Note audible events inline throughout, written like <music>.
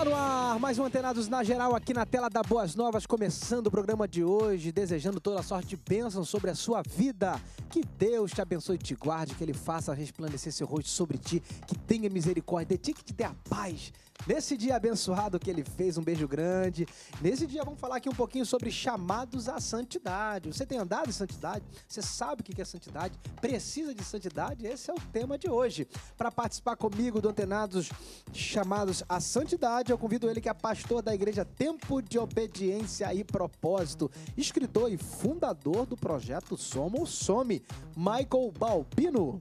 Tá no ar, mais um Antenados na Geral aqui na tela da Boas Novas, começando o programa de hoje, desejando toda sorte e bênção sobre a sua vida. Que Deus te abençoe e te guarde, que Ele faça resplandecer seu rosto sobre ti, que tenha misericórdia de ti, que te dê a paz, Nesse dia abençoado que ele fez, um beijo grande. Nesse dia vamos falar aqui um pouquinho sobre chamados à santidade. Você tem andado em santidade? Você sabe o que é santidade? Precisa de santidade? Esse é o tema de hoje. Para participar comigo do Antenados Chamados à Santidade, eu convido ele que é pastor da igreja Tempo de Obediência e Propósito, escritor e fundador do projeto Somos ou Some, Michael Balbino.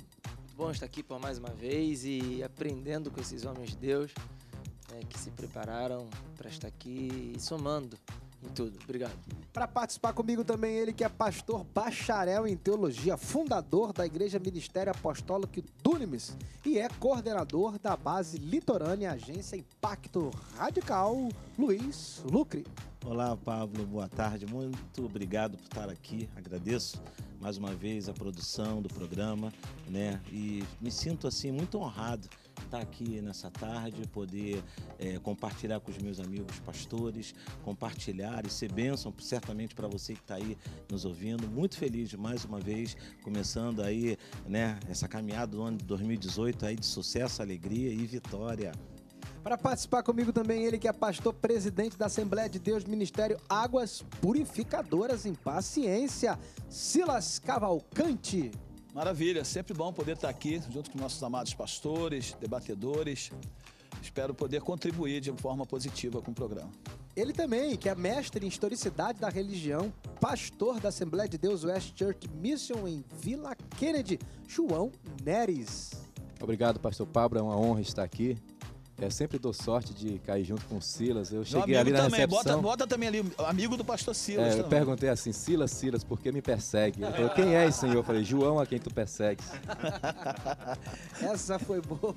Bom estar aqui por mais uma vez e aprendendo com esses homens de Deus. Né, que se prepararam para estar aqui e somando em tudo. Obrigado. Para participar comigo também, ele que é pastor bacharel em teologia, fundador da Igreja Ministério Apostólico Dunamis e é coordenador da base litorânea Agência Impacto Radical, Luiz Lucre. Olá, Pablo, boa tarde. Muito obrigado por estar aqui. Agradeço mais uma vez a produção do programa, né? E me sinto assim muito honrado estar tá aqui nessa tarde, poder é, compartilhar com os meus amigos pastores, compartilhar e ser bênção certamente para você que está aí nos ouvindo. Muito feliz de mais uma vez começando aí né, essa caminhada do ano de 2018 aí de sucesso, alegria e vitória. Para participar comigo também, ele que é pastor presidente da Assembleia de Deus Ministério Águas Purificadoras em Paciência, Silas Cavalcante. Maravilha, sempre bom poder estar aqui junto com nossos amados pastores, debatedores. Espero poder contribuir de forma positiva com o programa. Ele também, que é mestre em historicidade da religião, pastor da Assembleia de Deus West Church Mission em Vila Kennedy, João Neres. Obrigado, pastor Pablo, é uma honra estar aqui. É, eu sempre dou sorte de cair junto com o Silas. Eu cheguei ali na também. recepção. Bota, bota também ali, amigo do pastor Silas. É, eu perguntei assim, Silas, Silas, por que me persegue? Ele falou, quem é esse Senhor? Eu falei, João a quem tu persegues. <laughs> Essa foi boa.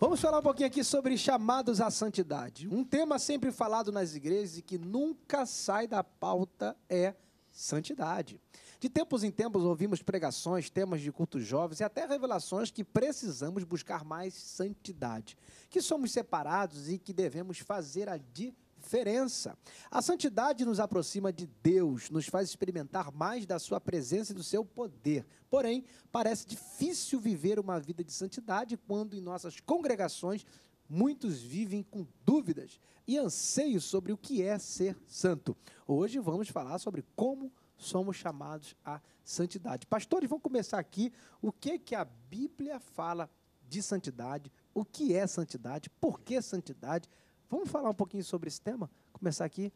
Vamos falar um pouquinho aqui sobre chamados à santidade. Um tema sempre falado nas igrejas e que nunca sai da pauta é santidade. De tempos em tempos ouvimos pregações, temas de cultos jovens e até revelações que precisamos buscar mais santidade, que somos separados e que devemos fazer a diferença. A santidade nos aproxima de Deus, nos faz experimentar mais da sua presença e do seu poder. Porém, parece difícil viver uma vida de santidade quando em nossas congregações muitos vivem com dúvidas e anseios sobre o que é ser santo. Hoje vamos falar sobre como somos chamados à santidade. Pastores, vamos começar aqui. O que que a Bíblia fala de santidade? O que é santidade? Por que santidade? Vamos falar um pouquinho sobre esse tema? Começar aqui.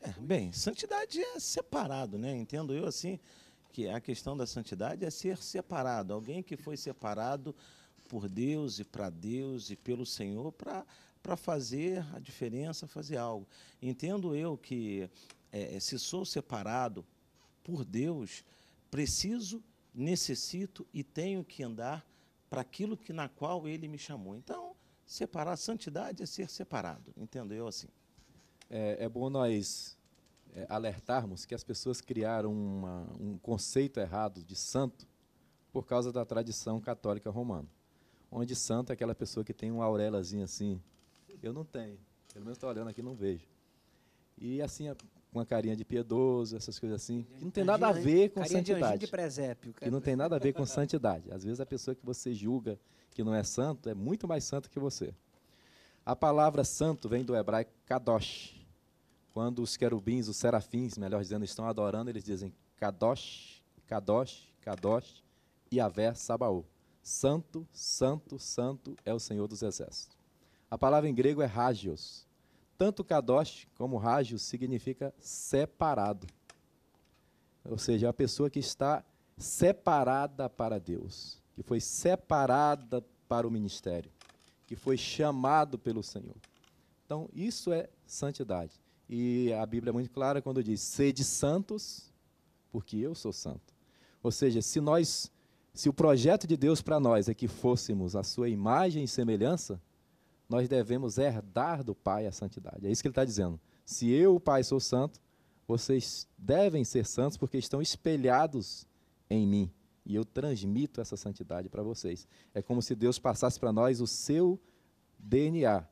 É, bem, santidade é separado, né? Entendo eu assim que a questão da santidade é ser separado, alguém que foi separado por Deus e para Deus e pelo Senhor para para fazer a diferença, fazer algo. Entendo eu que é, se sou separado por Deus, preciso, necessito e tenho que andar para aquilo que na qual ele me chamou. Então, separar, santidade é ser separado, entendo eu assim. É, é bom nós é, alertarmos que as pessoas criaram uma, um conceito errado de santo por causa da tradição católica romana, onde santo é aquela pessoa que tem uma aurelazinha assim. Eu não tenho, pelo menos estou olhando aqui não vejo. E assim, com uma carinha de piedoso, essas coisas assim, que não tem nada a ver com carinha santidade. De de presépio, que não tem nada a ver com santidade. Às vezes a pessoa que você julga que não é santo é muito mais santo que você. A palavra santo vem do hebraico kadosh. Quando os querubins, os serafins, melhor dizendo, estão adorando, eles dizem kadosh, kadosh, kadosh, Yahvé sabaú. Santo, santo, santo é o Senhor dos exércitos. A palavra em grego é hagios, tanto Kadosh como Rajo significa separado. Ou seja, a pessoa que está separada para Deus, que foi separada para o ministério, que foi chamado pelo Senhor. Então, isso é santidade. E a Bíblia é muito clara quando diz: sede santos, porque eu sou santo. Ou seja, se nós, se o projeto de Deus para nós é que fôssemos a sua imagem e semelhança, nós devemos herdar do Pai a santidade. É isso que ele está dizendo. Se eu, o Pai, sou santo, vocês devem ser santos porque estão espelhados em mim. E eu transmito essa santidade para vocês. É como se Deus passasse para nós o seu DNA.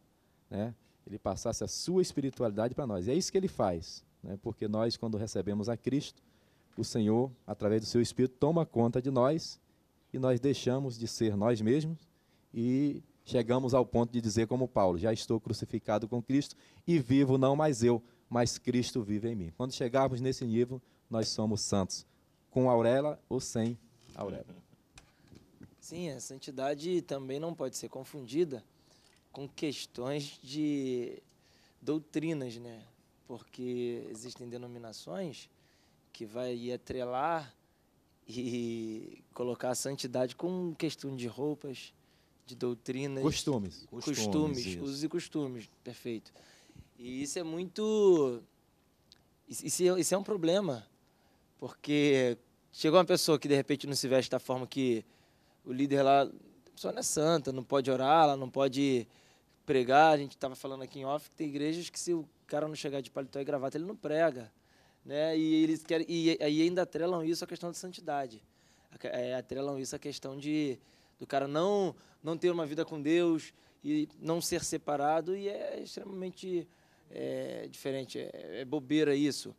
Né? Ele passasse a sua espiritualidade para nós. E é isso que ele faz. Né? Porque nós, quando recebemos a Cristo, o Senhor, através do seu Espírito, toma conta de nós e nós deixamos de ser nós mesmos e chegamos ao ponto de dizer, como Paulo: Já estou crucificado com Cristo e vivo não mais eu, mas Cristo vive em mim. Quando chegarmos nesse nível, nós somos santos, com Aurela ou sem Aurela. Sim, a santidade também não pode ser confundida com questões de doutrinas, né? Porque existem denominações que vai atrelar e colocar a santidade com questão de roupas, de doutrinas. Costumes. Costumes, costumes usos e costumes, perfeito. E isso é muito. Isso, é, isso é um problema, porque chegou uma pessoa que de repente não se veste da forma que o líder lá. A pessoa não é santa, não pode orar, ela não pode pregar. A gente estava falando aqui em off que tem igrejas que se o cara não chegar de paletó e gravata, ele não prega. Né? E eles querem, e aí ainda atrelam isso à questão de santidade. É, atrelam isso à questão de do cara não não ter uma vida com Deus e não ser separado e é extremamente é, diferente, é, é, bobeira isso.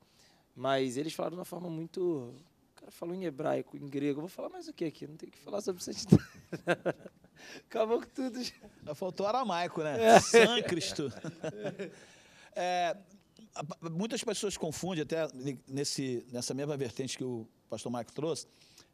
Mas eles falaram de uma forma muito, o cara falou em hebraico, em grego, Eu vou falar mais o que aqui? Não tem que falar sobre isso <laughs> Acabou com tudo. Já é, faltou aramaico, né? É. Cristo. É, muitas pessoas confundem, até nesse, nessa mesma vertente que o pastor Marco trouxe,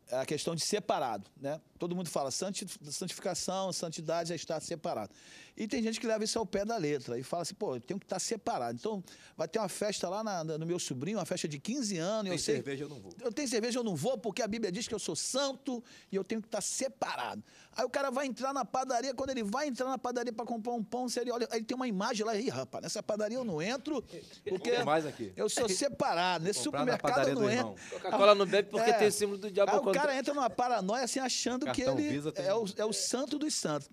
a questão de separado, né? Todo mundo fala santificação, santidade já é está separado. E tem gente que leva isso ao pé da letra e fala assim, pô, eu tenho que estar separado. Então, vai ter uma festa lá na, no meu sobrinho, uma festa de 15 anos. Tem eu sei, cerveja, eu não vou. Eu tenho cerveja, eu não vou, porque a Bíblia diz que eu sou santo e eu tenho que estar separado. Aí o cara vai entrar na padaria, quando ele vai entrar na padaria para comprar um pão, se ele olha, ele tem uma imagem lá, e rapaz, nessa padaria eu não entro, porque eu sou separado. Nesse supermercado eu não entro. Coca-Cola não bebe porque é. tem o símbolo do diabo. Aí o cara entra numa paranoia assim, achando que ele Visa tem... é, o, é o santo dos santos.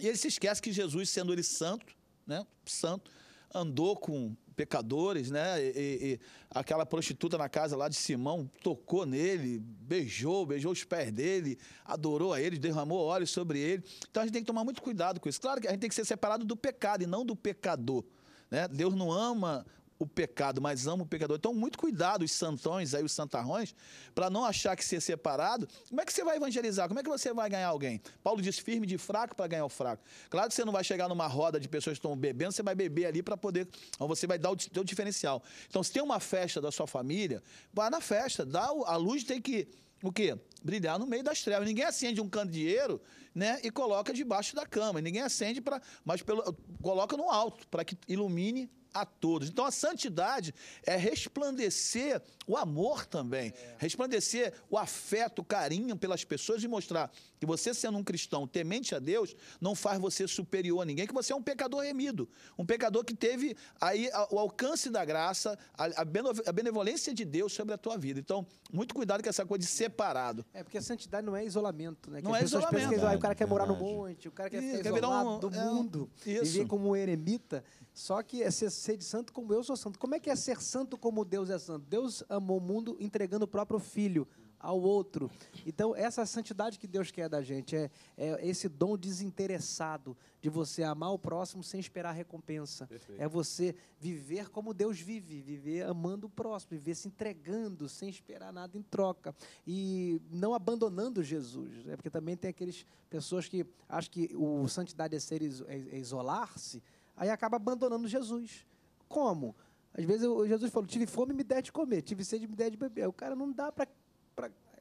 E ele se esquece que Jesus, sendo ele santo, né, santo, andou com pecadores, né? E, e, e, aquela prostituta na casa lá de Simão tocou nele, beijou, beijou os pés dele, adorou a ele, derramou óleo sobre ele. Então a gente tem que tomar muito cuidado com isso. Claro que a gente tem que ser separado do pecado e não do pecador. Né? Deus não ama o pecado, mas amo o pecador. Então, muito cuidado, os santões aí, os santarrões, para não achar que ser separado. Como é que você vai evangelizar? Como é que você vai ganhar alguém? Paulo diz firme de fraco para ganhar o fraco. Claro que você não vai chegar numa roda de pessoas que estão bebendo, você vai beber ali para poder. Ou você vai dar o seu diferencial. Então, se tem uma festa da sua família, vá na festa, dá a luz tem que o quê? Brilhar no meio das trevas. Ninguém acende um candeeiro, né, e coloca debaixo da cama. Ninguém acende para, mas pelo, coloca no alto para que ilumine a todos. Então a santidade é resplandecer o amor também, é. resplandecer o afeto, o carinho pelas pessoas e mostrar que você sendo um cristão temente a Deus não faz você superior a ninguém, que você é um pecador remido, um pecador que teve aí o alcance da graça, a benevolência de Deus sobre a tua vida. Então, muito cuidado com essa coisa de separado. É porque a santidade não é isolamento, né? Que não é isolamento. Que, ah, o cara quer morar no é monte, o cara quer, Isso, quer virar um, do é, mundo, é, viver como um eremita. Só que é ser, ser de santo como eu sou santo. Como é que é ser santo como Deus é santo? Deus amou o mundo entregando o próprio filho ao outro. Então, essa santidade que Deus quer da gente é, é esse dom desinteressado de você amar o próximo sem esperar recompensa. Perfeito. É você viver como Deus vive, viver amando o próximo, viver se entregando sem esperar nada em troca e não abandonando Jesus. É porque também tem aqueles pessoas que acham que o santidade é ser é, é isolar-se Aí acaba abandonando Jesus. Como? Às vezes eu, Jesus falou: tive fome, me der de comer, tive sede, me der de beber. Aí, o cara não dá para.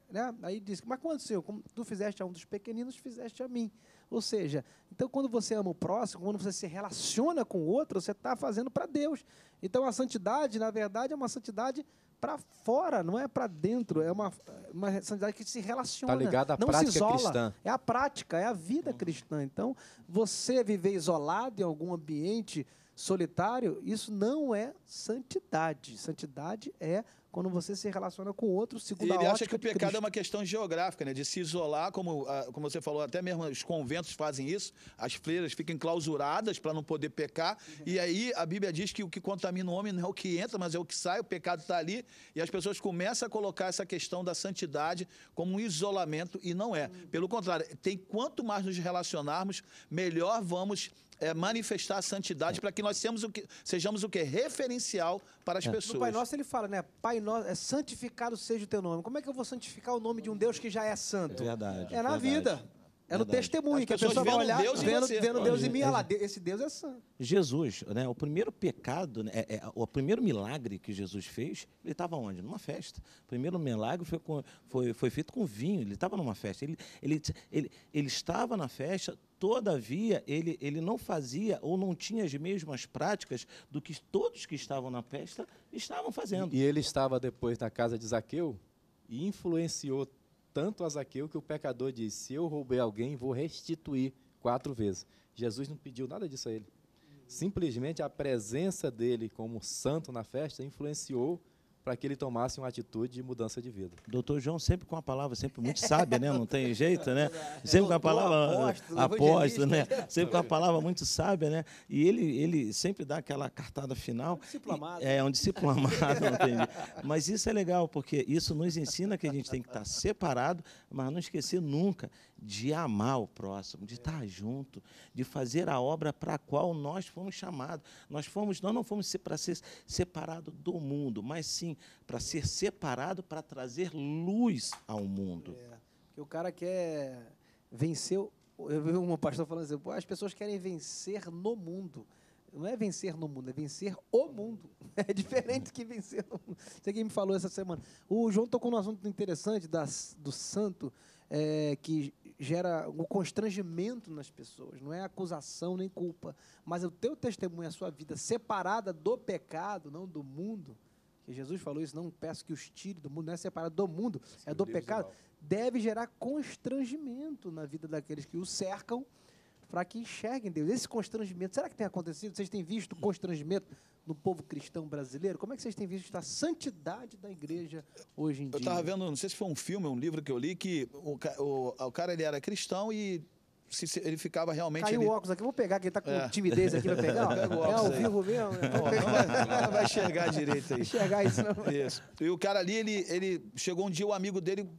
Né? Aí disse: Mas quando, Senhor, como tu fizeste a um dos pequeninos, fizeste a mim. Ou seja, então quando você ama o próximo, quando você se relaciona com o outro, você está fazendo para Deus. Então a santidade, na verdade, é uma santidade para fora, não é para dentro, é uma, uma santidade que se relaciona. Tá ligada à não prática se isola, cristã. É a prática, é a vida uhum. cristã. Então, você viver isolado em algum ambiente solitário, isso não é santidade. Santidade é quando você se relaciona com outro, segundo ele a acha que o pecado é Cristo. é uma questão geográfica, né? De se isolar, como, ah, como você falou, até mesmo os conventos fazem isso, as freiras ficam clausuradas para não poder pecar. Uhum. E aí a Bíblia diz que o que contamina o homem não é o que entra, mas é o que sai, o pecado está ali. E as pessoas começam a colocar essa questão da santidade como um isolamento, e não é. Uhum. Pelo contrário, tem quanto mais nos relacionarmos, melhor vamos é, manifestar a santidade para que nós o que, sejamos o que? Referencial para as é. pessoas. No Pai Nosso ele fala, né? Pai Nosso, é santificado seja o teu nome. Como é que eu vou santificar o nome de um Deus que já é santo? É verdade. É na é verdade. vida. É no testemunho, que a pessoa vai olhar Deus vendo, vendo Deus em mim, olha lá, esse Deus é santo. Jesus, né, o primeiro pecado, né, é, é, o primeiro milagre que Jesus fez, ele estava onde? Numa festa. O primeiro milagre foi, com, foi, foi feito com vinho, ele estava numa festa. Ele, ele, ele, ele estava na festa, todavia ele, ele não fazia ou não tinha as mesmas práticas do que todos que estavam na festa estavam fazendo. E ele estava depois na casa de Zaqueu e influenciou tanto a Zaqueu que o pecador diz: Se eu roubei alguém, vou restituir quatro vezes. Jesus não pediu nada disso a ele. Simplesmente a presença dele como santo na festa influenciou para que ele tomasse uma atitude de mudança de vida. Doutor João sempre com a palavra, sempre muito sábia, né? Não tem jeito, né? <laughs> É, sempre com a palavra apóstolo, né? Sempre com a palavra muito sábia, né? E ele, ele sempre dá aquela cartada final. É, um discípulo amado, não tem Mas isso é legal, porque isso nos ensina que a gente tem que estar separado, mas não esquecer nunca de amar o próximo, de é. estar junto, de fazer a obra para a qual nós fomos chamados. Nós fomos, nós não fomos para ser separado do mundo, mas sim para ser separado para trazer luz ao mundo. É, o cara quer vencer. Eu vi uma pastor falando assim, as pessoas querem vencer no mundo não é vencer no mundo, é vencer o mundo. <laughs> É diferente que vencer no mundo. Você que me falou essa semana. O João tocou num assunto interessante do santo é, que gera um constrangimento nas pessoas, não é acusação nem culpa, mas o teu testemunho, a sua vida separada do pecado, não do mundo, que Jesus falou isso, não peço que os tire do mundo, não é separado do mundo, Sim, é do Deus pecado, deve gerar constrangimento na vida daqueles que o cercam para que enxerguem Deus. Esse constrangimento, será que tem acontecido? Vocês têm visto constrangimento no povo cristão brasileiro? Como é que vocês têm visto a santidade da igreja hoje em eu dia? Eu estava vendo, não sei se foi um filme, um livro que eu li, que o, o, o cara ele era cristão e se, ele ficava realmente. Caiu o óculos aqui, vou pegar, quem tá com é. timidez aqui pra pegar. <laughs> é ao vivo mesmo. Né? Não, não, vai, não vai enxergar direito aí. <laughs> Enxergar isso não. Isso. E o cara ali, ele, ele chegou um dia, o amigo dele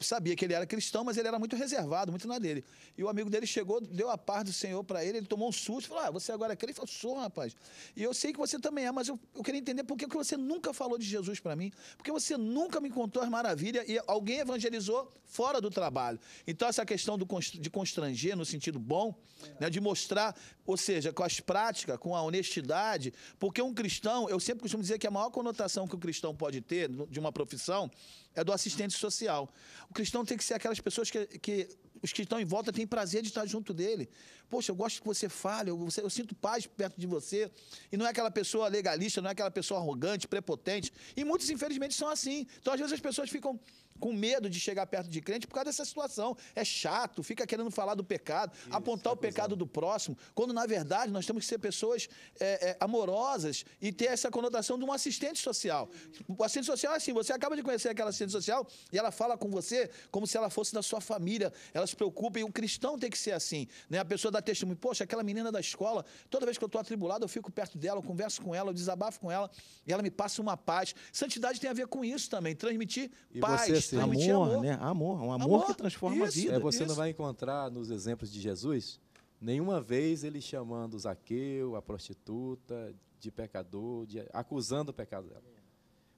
sabia que ele era cristão, mas ele era muito reservado, muito na dele. E o amigo dele chegou, deu a paz do Senhor para ele, ele tomou um susto, falou: Ah, você agora é crente? Ele falou: Sou, rapaz. E eu sei que você também é, mas eu, eu queria entender por que você nunca falou de Jesus para mim, porque você nunca me contou as maravilhas e alguém evangelizou fora do trabalho. Então, essa questão do, de constranger no no sentido bom, né, de mostrar, ou seja, com as práticas, com a honestidade, porque um cristão, eu sempre costumo dizer que a maior conotação que o cristão pode ter de uma profissão é do assistente social. O cristão tem que ser aquelas pessoas que, que os que estão em volta têm prazer de estar junto dele. Poxa, eu gosto que você fale, eu, eu, sinto paz perto de você. E não é aquela pessoa legalista, não é aquela pessoa arrogante, prepotente. E muitos, infelizmente, são assim. Então, às vezes, as pessoas ficam com medo de chegar perto de crente por causa dessa situação. É chato, fica querendo falar do pecado, Isso, apontar é o pecado do próximo, quando na verdade nós temos que ser pessoas é, é, amorosas e ter essa conotação de um assistente social. O assistente social é assim: você acaba de conhecer aquela assistente social e ela fala com você como se ela fosse da sua família, ela se preocupa e o cristão tem que ser assim. Né? A pessoa dá testemunho, poxa, aquela menina da escola, toda vez que eu estou atribulado, eu fico perto dela, eu converso com ela, eu desabafo com ela e ela me passa uma paz. Santidade tem a ver com isso também, transmitir e paz. Você você. Amor, amor, né? Amor, um amor, amor. que transforma isso, a vida. É, você isso. não vai encontrar nos exemplos de Jesus nenhuma vez ele chamando Zaqueu, a prostituta, de pecador, de, acusando o pecado dela.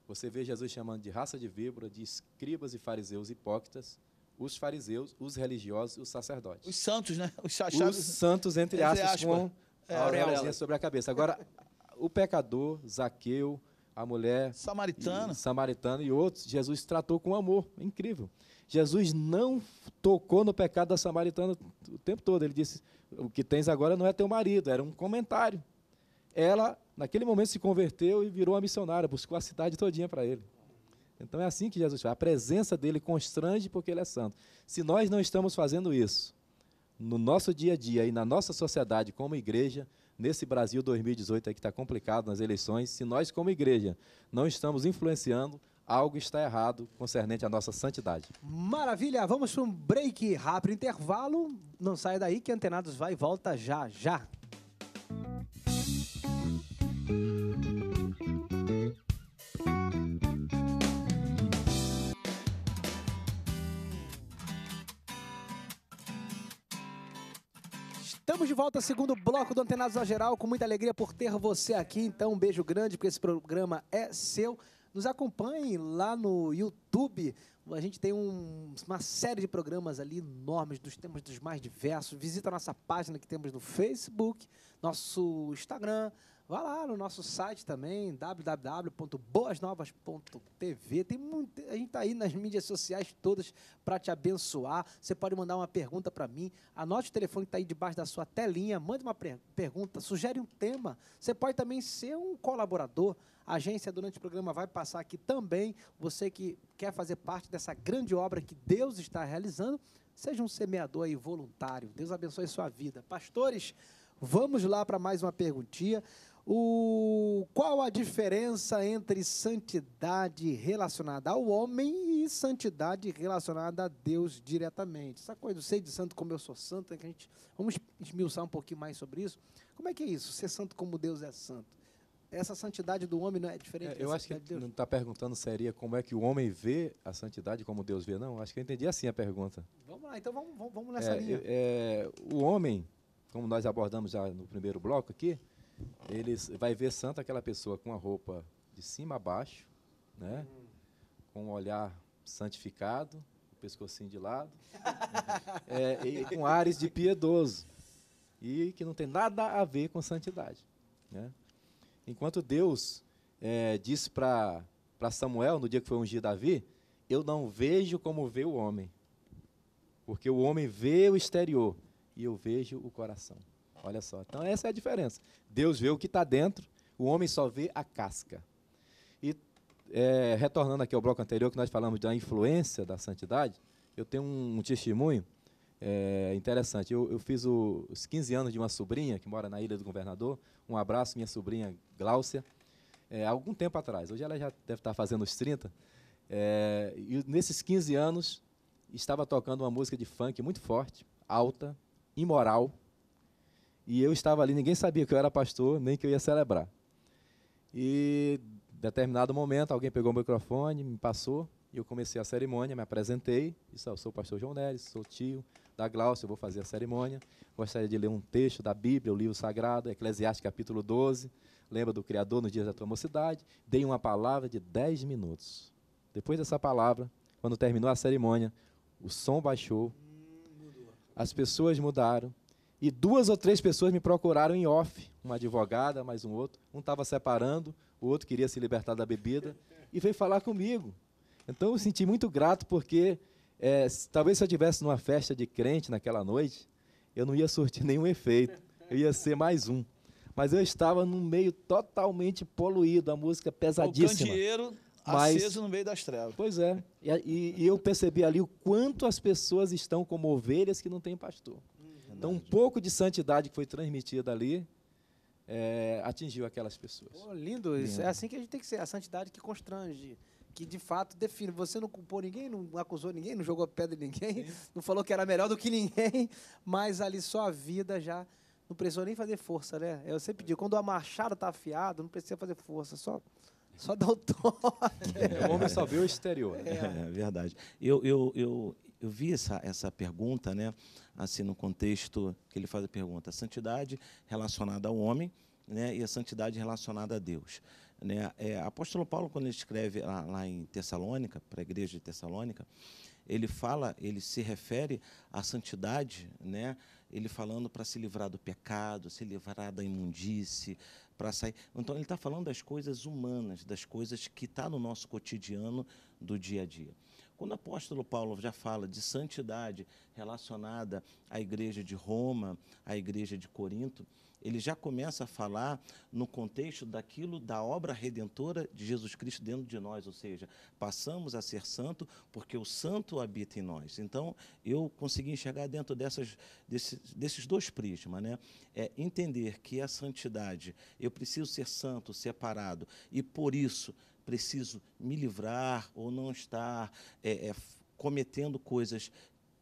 Você vê Jesus chamando de raça de víbora, de escribas e fariseus hipócritas, os fariseus, os religiosos e os sacerdotes. Os santos, né? Os, os santos, entre, aspas, com é, a auréola sobre a cabeça. Agora, o pecador, Zaqueu, a mulher samaritana. E, samaritana e outros, Jesus tratou com amor. Incrível. Jesus não tocou no pecado da samaritana o tempo todo. Ele disse: O que tens agora não é teu marido. Era um comentário. Ela, naquele momento, se converteu e virou uma missionária, buscou a cidade todinha para ele. Então é assim que Jesus faz. A presença dele constrange porque ele é santo. Se nós não estamos fazendo isso no nosso dia a dia e na nossa sociedade como igreja, nesse Brasil 2018 aí que está complicado nas eleições, se nós, como igreja, não estamos influenciando, algo está errado concernente à nossa santidade. Maravilha! Vamos para um break rápido intervalo. Não saia daí que Antenados vai e volta já, já. volta ao segundo bloco do Antenado a Geral, com muita alegria por ter você aqui. Então, um beijo grande, porque esse programa é seu. Nos acompanhe lá no YouTube. A gente tem um, uma série de programas ali enormes, dos temas dos mais diversos. Visita a nossa página que temos no Facebook, nosso Instagram, Vá lá no nosso site também, www.boasnovas.tv. Tem muito, a gente está aí nas mídias sociais todas para te abençoar. Você pode mandar uma pergunta para mim. Anote o telefone que está aí debaixo da sua telinha. Mande uma pergunta, sugere um tema. Você pode também ser um colaborador. A agência, durante o programa, vai passar aqui também. Você que quer fazer parte dessa grande obra que Deus está realizando, seja um semeador aí voluntário. Deus abençoe sua vida. Pastores, vamos lá para mais uma perguntinha o, qual a diferença entre santidade relacionada ao homem e santidade relacionada a Deus diretamente? Essa coisa, ser de santo como eu sou santo, é que a gente, vamos esmiuçar um pouquinho mais sobre isso. Como é que é isso, ser santo como Deus é santo? Essa santidade do homem não é diferente é, Eu acho que de não está perguntando seria como é que o homem vê a santidade como Deus vê, não. Acho que eu entendi assim a pergunta. Vamos lá, então vamos, vamos é, nessa é, linha. É, o homem, como nós abordamos já no primeiro bloco aqui, eles vai ver santo aquela pessoa com a roupa de cima a baixo, né? Com um olhar santificado, o pescocinho de lado, <laughs> é, e com ares de piedoso e que não tem nada a ver com santidade, né? Enquanto Deus é, disse para para Samuel no dia que foi ungir Davi, eu não vejo como vê o homem, porque o homem vê o exterior e eu vejo o coração. Olha só. Então, essa é a diferença. Deus vê o que está dentro, o homem só vê a casca. E, é, retornando aqui ao bloco anterior, que nós falamos da influência da santidade, eu tenho um, um testemunho é, interessante. Eu, eu fiz o, os 15 anos de uma sobrinha que mora na Ilha do Governador. Um abraço, minha sobrinha Gláucia. É, algum tempo atrás, hoje ela já deve estar tá fazendo os 30. É, e nesses 15 anos, estava tocando uma música de funk muito forte, alta, imoral, e eu estava ali, ninguém sabia que eu era pastor, nem que eu ia celebrar. E em determinado momento, alguém pegou o microfone, me passou, e eu comecei a cerimônia, me apresentei. Disse, eu sou o pastor João Neres, sou tio da Glaucia, eu vou fazer a cerimônia. Gostaria de ler um texto da Bíblia, o livro sagrado, Eclesiastes capítulo 12. Lembra do Criador nos dias da tua mocidade. Dei uma palavra de 10 minutos. Depois dessa palavra, quando terminou a cerimônia, o som baixou, as pessoas mudaram, e duas ou três pessoas me procuraram em off, uma advogada, mais um outro. Um estava separando, o outro queria se libertar da bebida e veio falar comigo. Então eu me senti muito grato porque é, talvez se eu tivesse numa festa de crente naquela noite, eu não ia surtir nenhum efeito. Eu ia ser mais um. Mas eu estava num meio totalmente poluído, a música pesadíssima. O candeeiro mas, aceso no meio das trevas. Pois é. E, e, e eu percebi ali o quanto as pessoas estão como ovelhas que não têm pastor. Então, um pouco de santidade que foi transmitida ali é, atingiu aquelas pessoas. Oh, lindo, lindo, isso é assim que a gente tem que ser, a santidade que constrange, que de fato define. Você não culpou ninguém, não acusou ninguém, não jogou pedra em ninguém, Sim. <laughs> não falou que era melhor do que ninguém, <laughs> mas ali só a vida já não precisou nem fazer força, né? Eu sempre digo, quando a machada está afiada, não precisa fazer força, só só dá o <laughs> toque. É, o homem só vê o exterior. Né? É. é, é verdade. Eu, eu, eu, eu vi essa, essa pergunta, né, assim, no contexto que ele faz a pergunta, a santidade relacionada ao homem né, e a santidade relacionada a Deus. Né? É, apóstolo Paulo, quando ele escreve lá, lá em Tessalônica, para a igreja de Tessalônica, ele fala, ele se refere à santidade, né, ele falando para se livrar do pecado, se livrar da imundície, para sair. Então ele está falando das coisas humanas, das coisas que está no nosso cotidiano do dia a dia. Quando o apóstolo Paulo já fala de santidade relacionada à igreja de Roma, à igreja de Corinto, ele já começa a falar no contexto daquilo da obra redentora de Jesus Cristo dentro de nós, ou seja, passamos a ser santo porque o santo habita em nós. Então, eu consegui enxergar dentro dessas, desses, desses dois prismas, né? É entender que a santidade, eu preciso ser santo, separado, e por isso preciso me livrar ou não estar é, é, cometendo coisas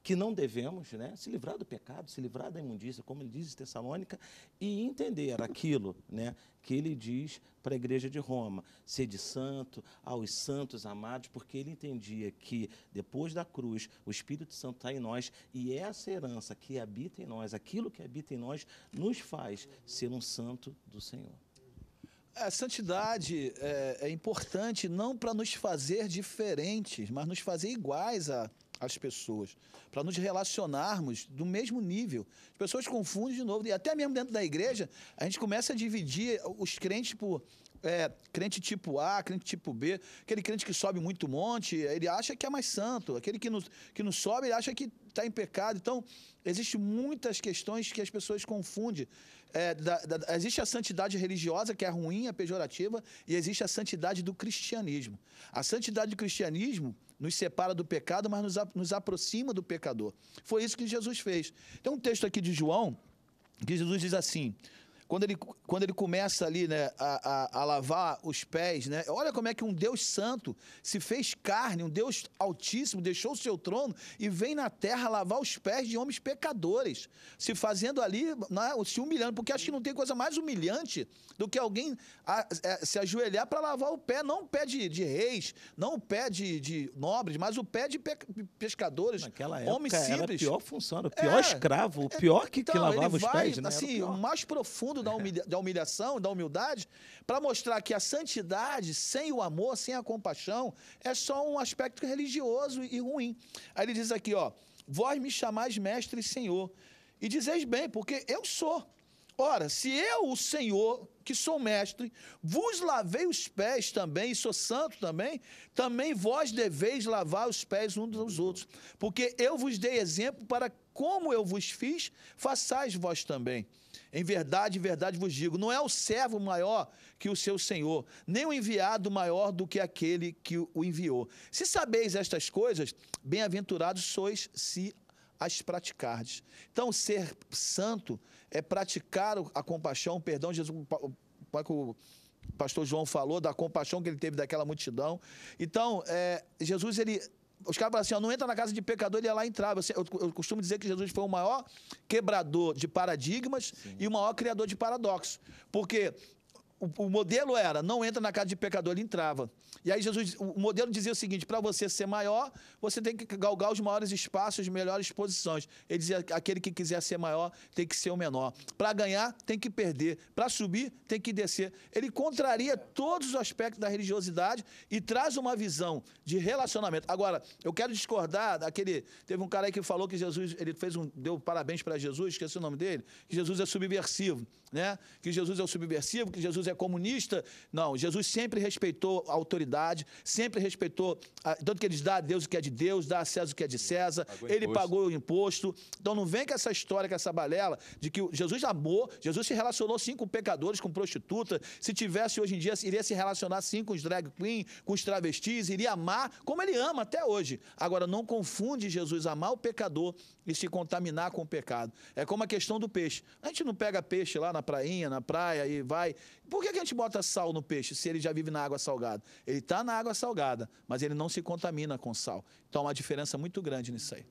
que não devemos, né? se livrar do pecado, se livrar da imundícia, como ele diz em Tessalônica, e entender aquilo né, que ele diz para a igreja de Roma, ser de santo, aos santos amados, porque ele entendia que depois da cruz o Espírito Santo está em nós e é essa herança que habita em nós, aquilo que habita em nós, nos faz ser um santo do Senhor. A santidade é, é importante não para nos fazer diferentes, mas nos fazer iguais a, às pessoas, para nos relacionarmos do mesmo nível. As pessoas confundem de novo, e até mesmo dentro da igreja, a gente começa a dividir os crentes por é, crente tipo A, crente tipo B, aquele crente que sobe muito monte, ele acha que é mais santo, aquele que não, que não sobe, ele acha que está em pecado. Então, existem muitas questões que as pessoas confundem. É, da, da, existe a santidade religiosa, que é ruim, é pejorativa, e existe a santidade do cristianismo. A santidade do cristianismo nos separa do pecado, mas nos, nos aproxima do pecador. Foi isso que Jesus fez. Tem um texto aqui de João que Jesus diz assim: quando ele, quando ele começa ali né, a, a, a, lavar os pés, né, olha como é que um Deus santo se fez carne, um Deus altíssimo, deixou o seu trono e vem na terra lavar os pés de homens pecadores, se fazendo ali, né, se humilhando, porque acho que não tem coisa mais humilhante do que alguém a, é, se ajoelhar para lavar o pé, não o pé de, de reis, não o pé de, de, nobres, mas o pé de pe, pescadores, Naquela época, homens simples. Era a pior função, o pior é, escravo, o é, pior que, então, que lavava os vai, pés. Né? Assim, o mais profundo da, humilha, da humilhação, da humildade, para mostrar que a santidade, sem o amor, sem a compaixão, é só um aspecto religioso e ruim. Aí ele diz aqui, ó, vós me chamais mestre e senhor, e dizeis bem, porque eu sou. Ora, se eu, o Senhor, que sou mestre, vos lavei os pés também, e sou santo também, também vós deveis lavar os pés uns dos outros, porque eu vos dei exemplo para como eu vos fiz, façais vós também. Em verdade, em verdade vos digo: não é o servo maior que o seu senhor, nem o enviado maior do que aquele que o enviou. Se sabeis estas coisas, bem-aventurados sois se as praticardes. Então, ser santo é praticar a compaixão, o perdão, Jesus, é o pastor João falou da compaixão que ele teve daquela multidão. Então, é, Jesus, ele os caras falam assim, ó, não entra na casa de pecador, ele ia lá e entrava. Eu, eu, costumo dizer que Jesus foi o maior quebrador de paradigmas Sim. e o maior criador de paradoxos. Porque o, o, modelo era, não entra na casa de pecador, ele entrava. E aí Jesus, o modelo dizia o seguinte, para você ser maior, você tem que galgar os maiores espaços, as melhores posições. Ele dizia, aquele que quiser ser maior, tem que ser o menor. Para ganhar, tem que perder. Para subir, tem que descer. Ele contraria todos os aspectos da religiosidade e traz uma visão de relacionamento. Agora, eu quero discordar daquele, teve um cara aí que falou que Jesus, ele fez um, deu parabéns para Jesus, esqueci o nome dele, que Jesus é subversivo, né? Que Jesus é o subversivo, que Jesus Jesus é comunista. Não, Jesus sempre respeitou a autoridade, sempre respeitou. A, tanto que ele dá a Deus o que é de Deus, dá a César o que é de César, pagou ele imposto. pagou o imposto. Então não vem com essa história, com essa balela de que Jesus amou, Jesus se relacionou sim com pecadores, com prostituta. Se tivesse hoje em dia, iria se relacionar sim com os drag queen, com os travestis, iria amar como ele ama até hoje. Agora, não confunde Jesus amar o pecador e se contaminar com o pecado. É como a questão do peixe. A gente não pega peixe lá na prainha, na praia e vai por que, que a gente bota sal no peixe se ele já vive na água salgada? Ele está na água salgada, mas ele não se contamina com sal. Então, há uma diferença muito grande nisso aí.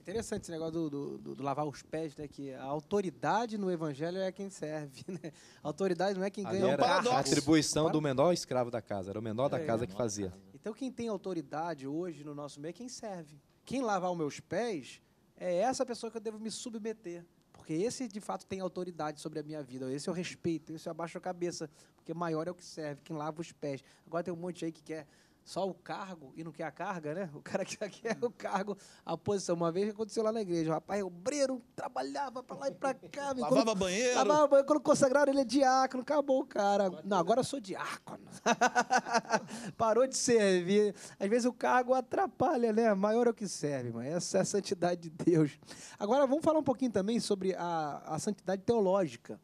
Interessante esse negócio do, do, do, lavar os pés, né? Que a autoridade no evangelho é quem serve, <laughs> né? A autoridade não é quem ganha. Não, era a atribuição do menor escravo da casa, era o menor é, da casa que fazia. Então quem tem autoridade hoje no nosso meio é quem serve. Quem lavar os meus pés é essa pessoa que eu devo me submeter porque esse de fato tem autoridade sobre a minha vida, esse eu respeito, esse eu abaixo a cabeça, porque maior é o que serve, quem lava os pés. Agora tem um monte aí que quer só o cargo e não quer a carga, né? O cara que tá quer é o cargo, a posição. Uma vez aconteceu lá na igreja, o rapaz é obreiro, trabalhava para lá e para cá. Me lavava quando, banheiro. Lavava banheiro. Quando consagraram ele é diácono, acabou o cara. não, agora eu sou diácono. <laughs> Parou de servir. Às vezes o cargo atrapalha, né? Maior é o que serve, mano. Essa é a santidade de Deus. Agora vamos falar um pouquinho também sobre a, a santidade teológica.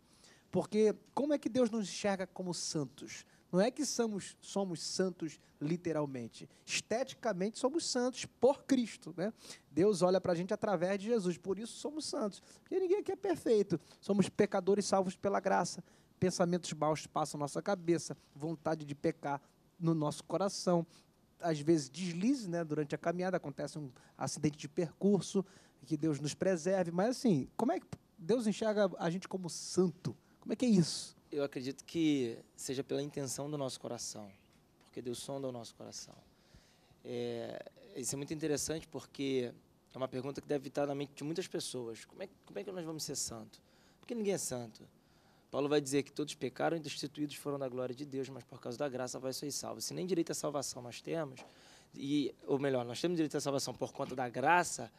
Porque como é que Deus nos enxerga como santos? Não é que somos, somos santos literalmente. Esteticamente somos santos por Cristo. Né? Deus olha para a gente através de Jesus. Por isso somos santos. Porque ninguém aqui é perfeito. Somos pecadores salvos pela graça. Pensamentos baixos passam na nossa cabeça. Vontade de pecar no nosso coração. Às vezes deslize né? durante a caminhada. Acontece um acidente de percurso. Que Deus nos preserve. Mas assim, como é que Deus enxerga a gente como santo? Como é que é isso? eu acredito que seja pela intenção do nosso coração, porque Deus sonda o nosso coração. É, isso é muito interessante porque é uma pergunta que deve estar na mente de muitas pessoas. Como é, como é que nós vamos ser santos? Porque ninguém é santo. Paulo vai dizer que todos pecaram e destituídos foram da glória de Deus, mas por causa da graça vai ser salvo. Se nem direito à salvação nós temos, e, ou melhor, nós temos direito à salvação por conta da graça,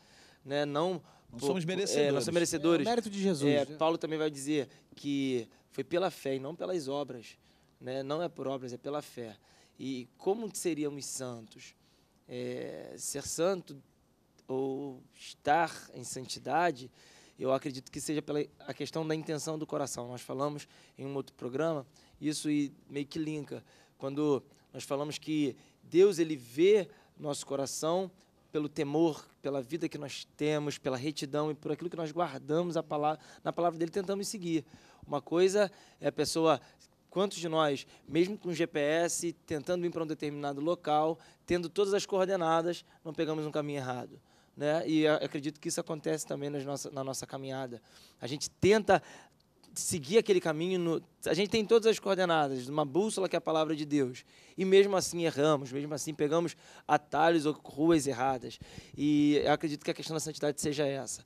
né? Não, não por, é, somos merecedores. É, não somos merecedores. É, mérito de Jesus. É, Paulo também vai dizer que foi pela fé e não pelas obras, né? Não é por obras, é pela fé. E como seríamos santos? É, ser santo ou estar em santidade, eu acredito que seja pela a questão da intenção do coração. Nós falamos em um outro programa isso e meio que linka quando nós falamos que Deus ele vê nosso coração pelo temor, pela vida que nós temos, pela retidão e por aquilo que nós guardamos palavra, na palavra dele, tentamos seguir. Uma coisa é a pessoa Quantos de nós, mesmo com GPS, tentando ir para um determinado local, tendo todas as coordenadas, não pegamos um caminho errado? Né? E acredito que isso acontece também nas nossa, na nossa caminhada. A gente tenta seguir aquele caminho. No... A gente tem todas as coordenadas, uma bússola que é a palavra de Deus. E mesmo assim erramos, mesmo assim pegamos atalhos ou ruas erradas. E eu acredito que a questão da santidade seja essa,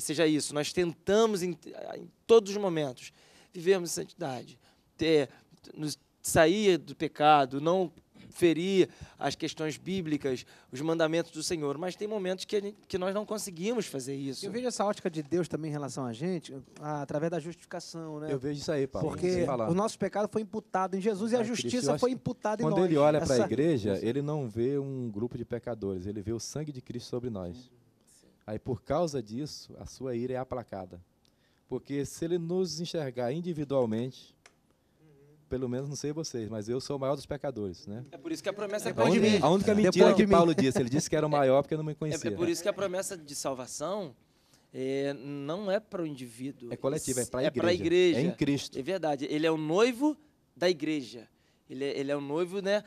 seja isso. Nós tentamos, em, em todos os momentos, vivermos em santidade, ter, nos, sair do pecado, não ferir as questões bíblicas, os mandamentos do Senhor. Mas tem momentos que, gente, que nós não conseguimos fazer isso. Eu vejo essa ótica de Deus também em relação a gente, através da justificação, né? Eu vejo isso aí, Paulo. Porque o nosso pecado foi imputado em Jesus e a justiça foi imputada em quando nós. Quando ele olha para a igreja, ele não vê um grupo de pecadores, ele vê o sangue de Cristo sobre nós. Aí, por causa disso, a sua ira é aplacada. Porque se ele nos enxergar individualmente, pelo menos não sei vocês, mas eu sou o maior dos pecadores, né? É por isso que a promessa é, é para mim. A única mentira é que Paulo disse, ele disse que era o é, maior porque não me conhecia. É, é por isso que a promessa de salvação é, não é para o indivíduo. É coletiva, é para é a igreja. É, igreja. é em Cristo. É verdade. Ele é o noivo da igreja. Ele é, ele é o noivo né,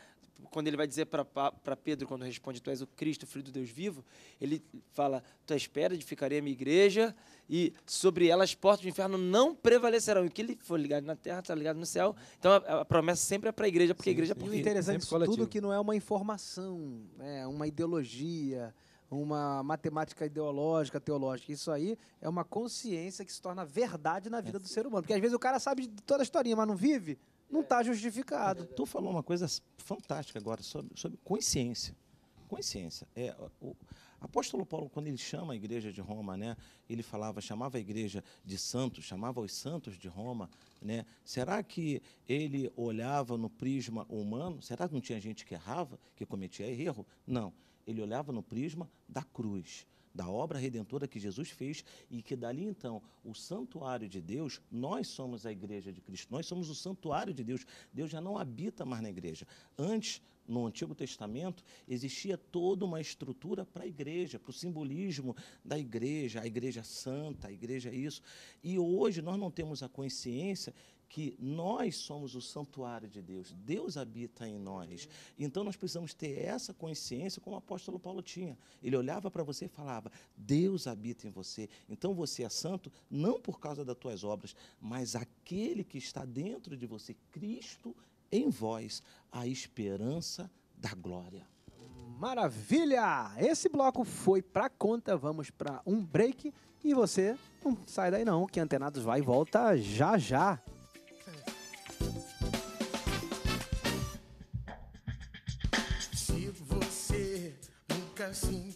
quando ele vai dizer para Pedro, quando responde, Tu és o Cristo, filho do Deus vivo, ele fala: Tu és pedra, edificarei a minha igreja, e sobre ela as portas do inferno não prevalecerão. E que ele for ligado na terra, está ligado no céu. Então a, a promessa sempre é para a igreja, porque sim, a igreja é por E o interessante tudo é que não é uma informação, é uma ideologia, uma matemática ideológica, teológica. Isso aí é uma consciência que se torna verdade na vida é. do ser humano. Porque às vezes o cara sabe de toda a historinha, mas não vive não está justificado. Tu falou uma coisa fantástica agora sobre, sobre consciência. Consciência. É, o apóstolo Paulo, quando ele chama a igreja de Roma, né, ele falava, chamava a igreja de santos, chamava os santos de Roma. Né? Será que ele olhava no prisma humano? Será que não tinha gente que errava, que cometia erro? Não. Ele olhava no prisma da cruz da obra redentora que Jesus fez e que dali então o santuário de Deus, nós somos a igreja de Cristo, nós somos o santuário de Deus. Deus já não habita mais na igreja. Antes, no Antigo Testamento, existia toda uma estrutura para a igreja, para o simbolismo da igreja, a igreja santa, a igreja isso. E hoje nós não temos a consciência que nós somos o santuário de Deus, Deus habita em nós. Então nós precisamos ter essa consciência como o apóstolo Paulo tinha. Ele olhava para você e falava: Deus habita em você. Então você é santo não por causa das tuas obras, mas aquele que está dentro de você, Cristo em vós, a esperança da glória. Maravilha! Esse bloco foi para conta, vamos para um break e você não sai daí não, que Antenados vai e volta já já. Assim,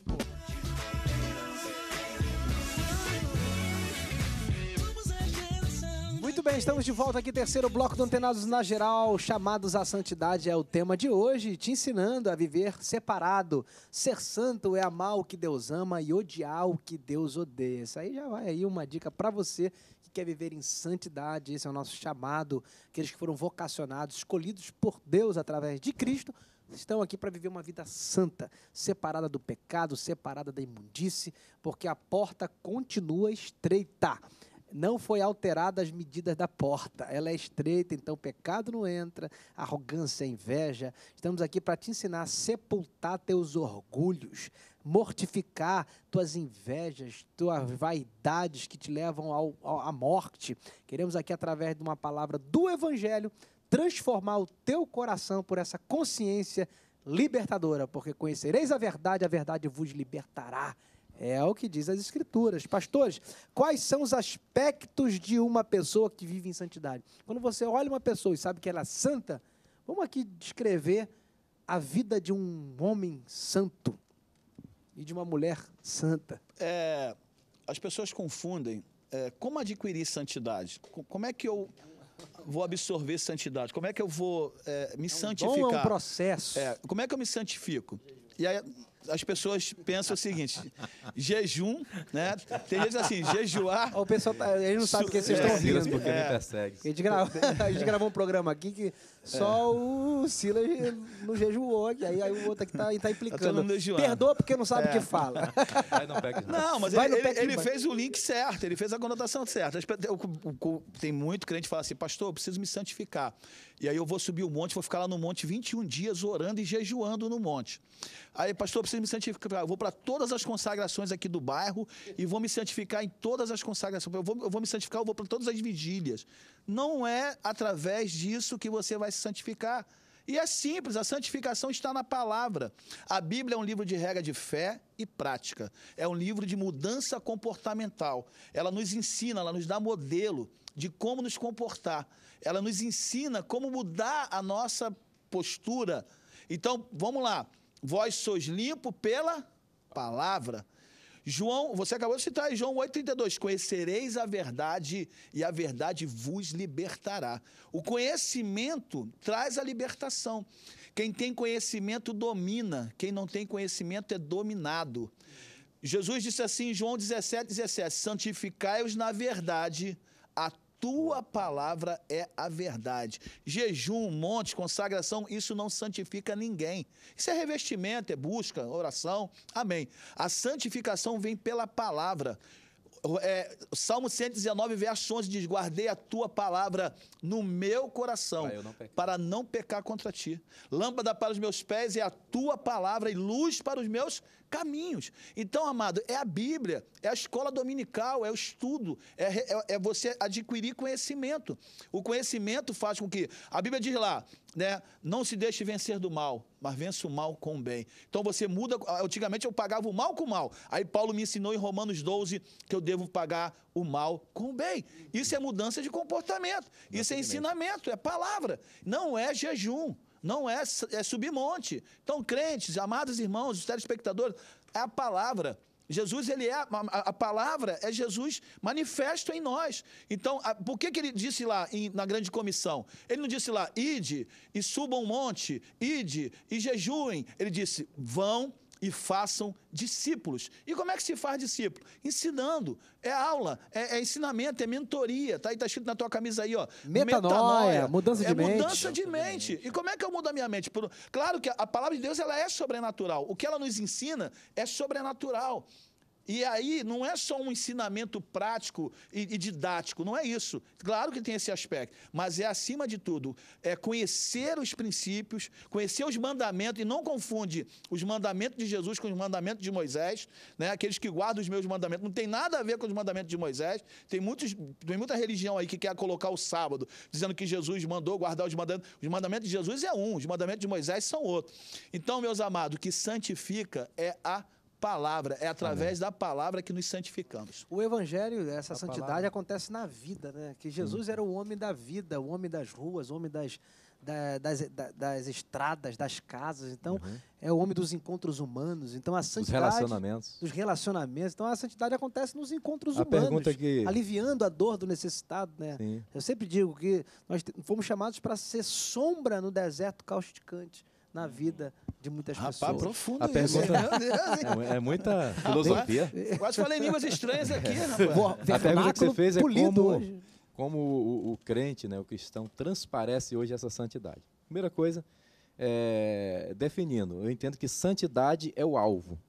Muito bem, estamos de volta aqui, terceiro bloco do Antenados na Geral. Chamados à Santidade é o tema de hoje, te ensinando a viver separado. Ser santo é amar o que Deus ama e odiar o que Deus odeia. Isso aí já vai aí uma dica para você que quer viver em santidade. Esse é o nosso chamado, aqueles que foram vocacionados, escolhidos por Deus através de Cristo estão aqui para viver uma vida santa, separada do pecado, separada da imundície, porque a porta continua estreita. Não foi alterada as medidas da porta. Ela é estreita, então pecado não entra, arrogância, é inveja. Estamos aqui para te ensinar a sepultar teus orgulhos, mortificar tuas invejas, tuas vaidades que te levam ao, ao, à morte. Queremos aqui, através de uma palavra do Evangelho, transformar o teu coração por essa consciência libertadora, porque conhecereis a verdade, a verdade vos libertará. É o que diz as Escrituras. Pastores, quais são os aspectos de uma pessoa que vive em santidade? Quando você olha uma pessoa e sabe que ela é santa, vamos aqui descrever a vida de um homem santo e de uma mulher santa. É, as pessoas confundem é, como adquirir santidade. Como é que eu vou absorver santidade? Como é que eu vou é, me é um santificar? Dom é um processo. É, como é que eu me santifico? E aí, as pessoas pensam o seguinte: jejum, né? Tem gente assim, jejuar. O pessoal tá, ele não sabe o que vocês é, estão rindo. porque é. me persegue. A gente, grava, <laughs> <laughs> a gente gravou um programa aqui que só é. o Silas não jejuou, que aí, aí o outro aqui tá, tá, tá implicando. Perdoa porque não sabe o que é. fala. não, não. mas Vai ele, ele, ele fez o link certo, ele fez a conotação certa. Tem muito crente que fala assim, pastor, eu preciso me santificar. E aí eu vou subir o monte, vou ficar lá no monte 21 dias orando e jejuando no monte. Aí, pastor, preciso me santificar, eu vou para todas as consagrações aqui do bairro e vou me santificar em todas as consagrações. Eu vou, eu vou me santificar, eu vou para todas as vigílias. Não é através disso que você vai se santificar. E é simples, a santificação está na palavra. A Bíblia é um livro de regra de fé e prática. É um livro de mudança comportamental. Ela nos ensina, ela nos dá modelo de como nos comportar. Ela nos ensina como mudar a nossa postura. Então, vamos lá. Vós sois limpo pela palavra. João, você acabou de citar João 8,32. Conhecereis a verdade e a verdade vos libertará. O conhecimento traz a libertação. Quem tem conhecimento domina, quem não tem conhecimento é dominado. Jesus disse assim em João 17, 17: Santificai-os na verdade, a tua palavra é a verdade. Jejum, monte, consagração, isso não santifica ninguém. Isso é revestimento, é busca, oração. Amém. A santificação vem pela palavra é, Salmo 119, verso 11 diz: Guardei a tua palavra no meu coração, não para não pecar contra ti. Lâmpada para os meus pés é a tua palavra e luz para os meus caminhos. Então, amado, é a Bíblia, é a escola dominical, é o estudo, é, é, é você adquirir conhecimento. O conhecimento faz com que. A Bíblia diz lá: né? Não se deixe vencer do mal, mas vença o mal com o bem. Então você muda. Antigamente eu pagava o mal com o mal. Aí Paulo me ensinou em Romanos 12 que eu devo pagar o mal com o bem. Isso é mudança de comportamento. É isso é ensinamento, é palavra. Não é jejum. Não é, é subir monte. Então, crentes, amados irmãos, telespectadores, é a palavra Jesus, ele é, a, a palavra é Jesus manifesto em nós. Então, a, por que, que ele disse lá em, na grande comissão? Ele não disse lá, ide e subam um monte, ide e jejuem. Ele disse, vão e façam discípulos. E como é que se faz discípulo? Ensinando. É aula, é, é ensinamento, é mentoria. Tá aí, tá escrito na tua camisa aí, ó. Metanoia, metanoia. mudança de é mente. Mudança de mente. E como é que eu mudo a minha mente? Por... Claro que a palavra de Deus ela é sobrenatural. O que ela nos ensina é sobrenatural. E aí não é só um ensinamento prático e, e, didático, não é isso. Claro que tem esse aspecto, mas é acima de tudo, é conhecer os princípios, conhecer os mandamentos, e não confunde os mandamentos de Jesus com os mandamentos de Moisés, né? aqueles que guardam os meus mandamentos. Não tem nada a ver com os mandamentos de Moisés. Tem, muitos, tem muita religião aí que quer colocar o sábado, dizendo que Jesus mandou guardar os mandamentos. Os mandamentos de Jesus é um, os mandamentos de Moisés são outros. Então, meus amados, o que santifica é a palavra, é através Amém. da palavra que nos santificamos. O evangelho, essa a santidade palavra. acontece na vida, né? Que Jesus era o homem da vida, o homem das ruas, o homem das, da, das, da, das estradas, das casas. Então, uhum. é o homem dos encontros humanos. Então, a santidade. Dos relacionamentos. Dos relacionamentos. Então, a santidade acontece nos encontros a humanos. Pergunta que... Aliviando a dor do necessitado, né? Sim. Eu sempre digo que nós fomos chamados para ser sombra no deserto causticante na vida de muitas Rapaz, pessoas. profundo a pergunta <laughs> é, é, muita filosofia. Quase falei línguas estranhas aqui, é. a pergunta que você fez é como, como o, o, crente, né, o cristão, transparece hoje essa santidade. Primeira coisa, é, definindo, eu entendo que santidade é o alvo.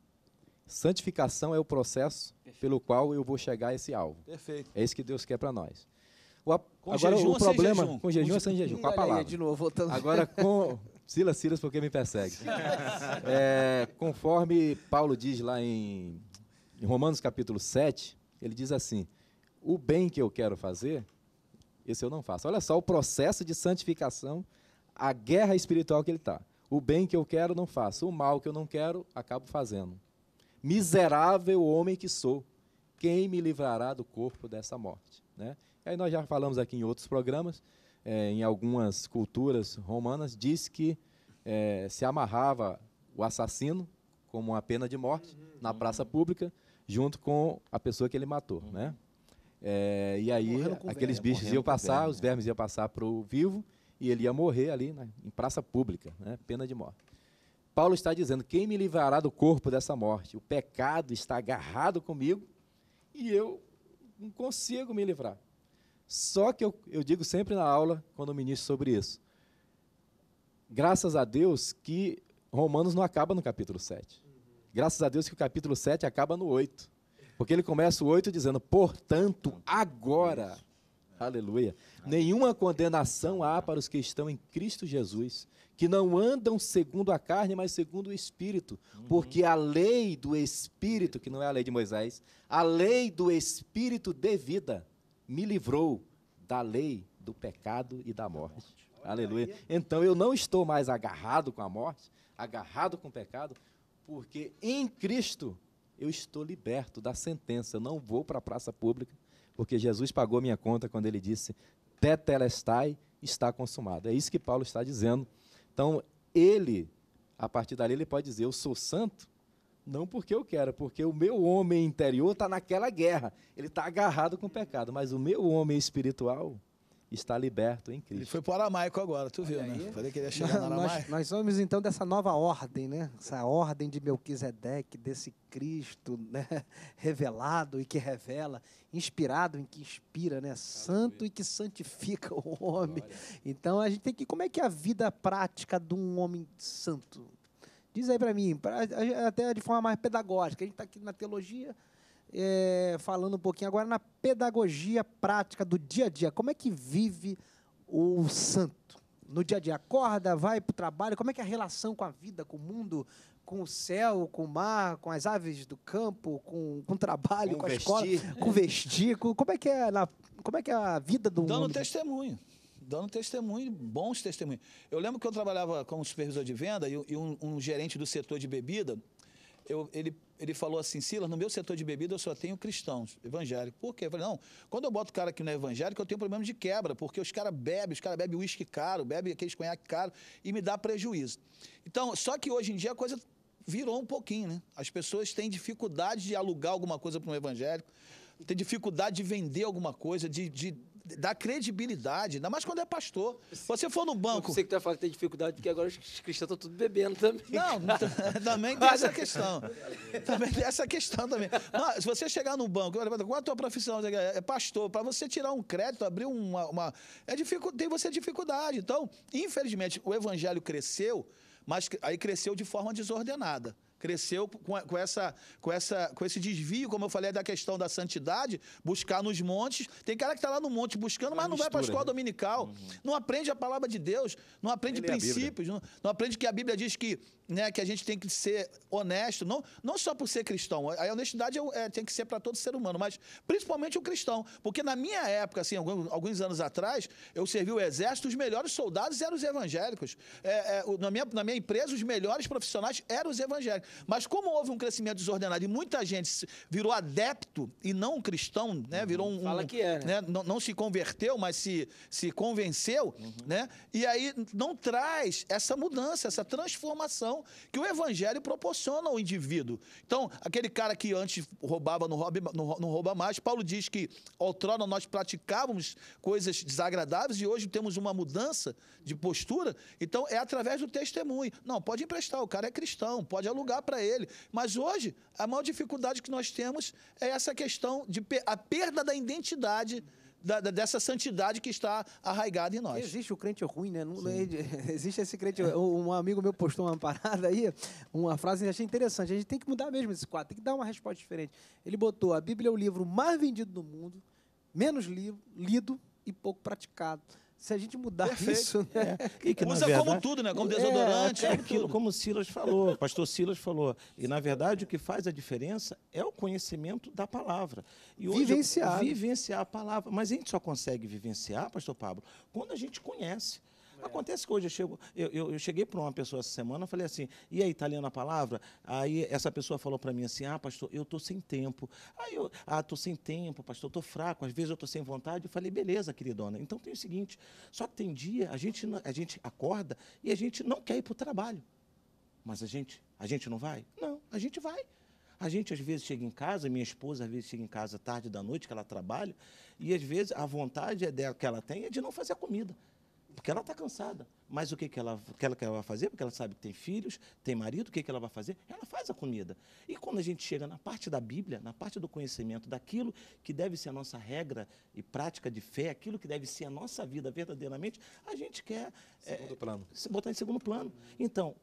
Santificação é o processo pelo qual eu vou chegar a esse alvo. Perfeito. É isso que Deus quer para nós. O, com agora jejum o problema jejum? com jejum ou sem jejum, com a palavra. de novo, voltando. Agora com, Silas, Silas, porque me persegue. <laughs> É, conforme Paulo diz lá em, em Romanos capítulo 7, ele diz assim: O bem que eu quero fazer, esse eu não faço. Olha só o processo de santificação, a guerra espiritual que ele está. O bem que eu quero, não faço. O mal que eu não quero, acabo fazendo. Miserável homem que sou, quem me livrará do corpo dessa morte? Né? E aí nós já falamos aqui em outros programas é, em algumas culturas romanas, diz que é, se amarrava o assassino como uma pena de morte uhum, na praça pública, junto com a pessoa que ele matou, né? uhum. né? É, e aí aqueles bichos iam passar, os né? vermes iam passar para o vivo e ele ia morrer ali né, em praça pública, né, pena de morte. Paulo está dizendo: quem me livrará do corpo dessa morte? O pecado está agarrado comigo e eu não consigo me livrar. Só que eu, eu digo sempre na aula, quando ministro sobre isso, graças a Deus que Romanos não acaba no capítulo 7. Graças a Deus que o capítulo 7 acaba no 8. Porque ele começa o 8 dizendo: Portanto, agora, aleluia, nenhuma condenação há para os que estão em Cristo Jesus, que não andam segundo a carne, mas segundo o Espírito. Porque a lei do Espírito, que não é a lei de Moisés, a lei do Espírito de vida, me livrou da lei, do pecado e da morte. Aleluia. Então eu não estou mais agarrado com a morte, agarrado com o pecado, porque em Cristo eu estou liberto da sentença. Eu não vou para a praça pública, porque Jesus pagou minha conta quando ele disse: Tetelestai está consumado. É isso que Paulo está dizendo. Então, ele, a partir dali, ele pode dizer: Eu sou santo, não porque eu quero, porque o meu homem interior está naquela guerra. Ele está agarrado com o pecado. Mas o meu homem espiritual está liberto em Cristo. Ele foi para o aramaico agora, tu viu, né? Falei que ele ia chegar no nós, nós somos, então, dessa nova ordem, né? Essa ordem de Melquisedeque, desse Cristo né? <laughs> revelado e que revela, inspirado em que inspira, né? Santo e que santifica o homem. Então, a gente tem que... Como é que é a vida prática de um homem santo? Diz aí para mim, pra, até de forma mais pedagógica. A gente está aqui na teologia, é, falando um pouquinho agora na pedagogia prática do dia a dia. Como é que vive o santo no dia a dia? Acorda, vai para o trabalho, como é que é a relação com a vida, com o mundo, com o céu, com o mar, com as aves do campo, com, com o trabalho, com, com a escola, com vestir? como é que é, na, como é, que é a vida do Dando mundo? testemunho dando testemunho, bons testemunhos. Eu lembro que eu trabalhava como supervisor de venda e, e um, um, gerente do setor de bebida, eu, ele, ele falou assim, Silas, no meu setor de bebida eu só tenho cristãos, evangélicos. Por quê? Eu falei, não, quando eu boto o cara que não é evangélico, eu tenho problema de quebra, porque os caras bebem, os caras bebem uísque caro, bebem aqueles conhaque caro e me dá prejuízo. Então, só que hoje em dia a coisa virou um pouquinho, né? As pessoas têm dificuldade de alugar alguma coisa para um evangélico, têm dificuldade de vender alguma coisa, de, de dá credibilidade, ainda mais quando é pastor. Você for no banco. Você que vai tá falando que tem dificuldade, porque agora os cristãos estão tudo bebendo também. Não, <laughs> <laughs> também tem essa questão. Também tem essa questão também. Mas, se você chegar no banco, qual é a tua profissão? É pastor. Para você tirar um crédito, abrir uma. uma é dificu... Tem você dificuldade. Então, infelizmente, o evangelho cresceu, mas aí cresceu de forma desordenada cresceu com, com, essa, com, essa, com esse desvio, como eu falei, da questão da santidade, buscar nos montes. Tem cara que está lá no monte buscando, mas não mistura, vai para a escola né? dominical. Uhum. Não aprende a palavra de Deus, não aprende Ele princípios, é não, não, aprende que a Bíblia diz que, né, que a gente tem que ser honesto, não, não só por ser cristão. A honestidade é, é, tem que ser para todo ser humano, mas principalmente o cristão. Porque na minha época, assim, alguns, alguns anos atrás, eu servi o exército, os melhores soldados eram os evangélicos. É, é, na, minha, na minha empresa, os melhores profissionais eram os evangélicos. Mas como houve um crescimento desordenado e muita gente virou adepto e não cristão, né? Uhum. Virou um. Fala que é, né? né? Não, não, se converteu, mas se, se convenceu, uhum. né? E aí não traz essa mudança, essa transformação que o evangelho proporciona ao indivíduo. Então, aquele cara que antes roubava, não rouba, não rouba mais. Paulo diz que outrora nós praticávamos coisas desagradáveis e hoje temos uma mudança de postura. Então, é através do testemunho. Não, pode emprestar, o cara é cristão, pode alugar para ele. Mas hoje, a maior dificuldade que nós temos é essa questão de per a perda da identidade. Da, da, dessa santidade que está arraigada em nós. Existe o crente ruim, né? Não, <laughs> existe esse crente. Um amigo meu postou uma parada aí, uma frase que eu achei interessante. A gente tem que mudar mesmo esse quadro, tem que dar uma resposta diferente. Ele botou: a Bíblia é o livro mais vendido do mundo, menos li lido e pouco praticado se a gente mudar Perfeito. isso, né? É. Que, é Usa verdade... como tudo, né? Como é, desodorante. É, aquilo, como o Silas falou, o <laughs> pastor Silas falou. E, na verdade, o que faz a diferença é o conhecimento da palavra. E hoje, vivenciar. Vivenciar a palavra. Mas a gente só consegue vivenciar, pastor Pablo, quando a gente conhece. É. Acontece que hoje eu, chego, eu, eu, eu cheguei para uma pessoa essa semana, falei assim, e aí, está lendo a palavra? Aí essa pessoa falou para mim assim, ah, pastor, eu estou sem tempo. Aí eu, ah, estou sem tempo, pastor, estou fraco, às vezes eu estou sem vontade. Eu falei, beleza, queridona, então tem o seguinte, só que tem dia, a gente, a gente acorda e a gente não quer ir para o trabalho. Mas a gente, a gente não vai? Não, a gente vai. A gente às vezes chega em casa, minha esposa às vezes chega em casa tarde da noite, que ela trabalha, e às vezes a vontade é dela que ela tem é de não fazer a comida. Porque ela está cansada. Mas o que, que, ela, que, ela, vai fazer? Porque ela sabe que tem filhos, tem marido, o que, que ela vai fazer? Ela faz a comida. E quando a gente chega na parte da Bíblia, na parte do conhecimento, daquilo que deve ser a nossa regra e prática de fé, aquilo que deve ser a nossa vida verdadeiramente, a gente quer é, segundo é, plano. se botar em segundo plano. Então,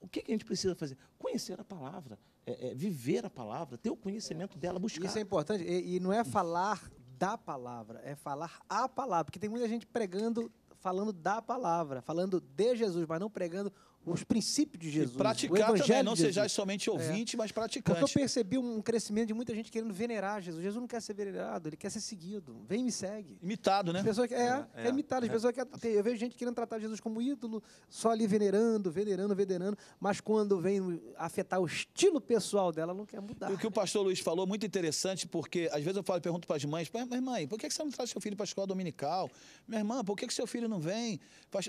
o que, que a gente precisa fazer? Conhecer a palavra, é, é, viver a palavra, ter o conhecimento dela, buscar. Isso é importante. e, e não é falar da palavra, é falar a palavra. Porque tem muita gente pregando falando da palavra, falando de Jesus, mas não pregando os princípios de Jesus. E praticar o também, não sejais somente é. ouvinte, é. mas praticante. Porque eu percebi um crescimento de muita gente querendo venerar Jesus. Jesus não quer ser venerado, ele quer ser seguido. Vem e me segue. Imitado, né? As que é, é, é, é imitado. As pessoas que, eu vejo gente querendo tratar Jesus como ídolo, só ali venerando, venerando, venerando, mas quando vem afetar o estilo pessoal dela, não quer mudar. E o que o pastor Luiz falou, é muito interessante, porque às vezes eu falo, pergunto para as mães, mas mãe, por que você não traz seu filho para a escola dominical? Minha irmã, por que seu filho não vem?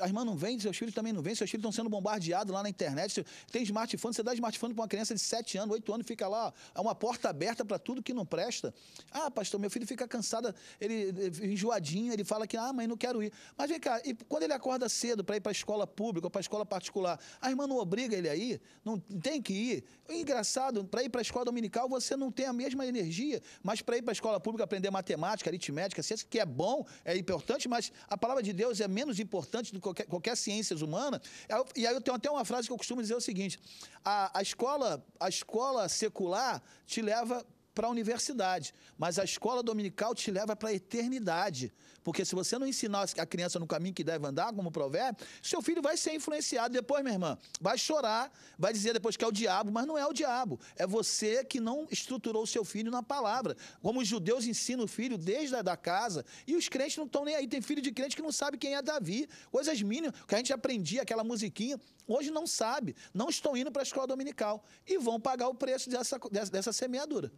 A irmã não vem, seus filhos também não vêm, seus filhos estão sendo bombardeados bombardeado lá na internet. Tem smartphone, você dá smartphone para uma criança de 7 anos, 8 anos, fica lá, é uma porta aberta para tudo que não presta. Ah, pastor, meu filho fica cansado, ele, enjoadinho, ele fala que, ah, mãe, não quero ir. Mas vem cá, e quando ele acorda cedo para ir para a escola pública ou para a escola particular, a irmã não obriga ele a ir? Não tem que ir? Engraçado, para ir para a escola dominical você não tem a mesma energia, mas para ir para a escola pública aprender matemática, aritmética, ciência, que é bom, é importante, mas a palavra de Deus é menos importante do que qualquer, qualquer ciência humana. É e aí eu tenho até então, uma frase que eu costumo dizer é o seguinte: a, a escola, a escola secular te leva para a universidade, mas a escola dominical te leva para a eternidade. Porque se você não ensinar a criança no caminho que deve andar, como o provérbio, seu filho vai ser influenciado depois, minha irmã. Vai chorar, vai dizer depois que é o diabo, mas não é o diabo. É você que não estruturou o seu filho na palavra. Como os judeus ensinam o filho desde a da casa, e os crentes não estão nem aí. Tem filho de crente que não sabe quem é Davi. Coisas mínimas, que a gente aprendia aquela musiquinha, hoje não sabe. Não estão indo para a escola dominical. E vão pagar o preço dessa, dessa, dessa semeadura.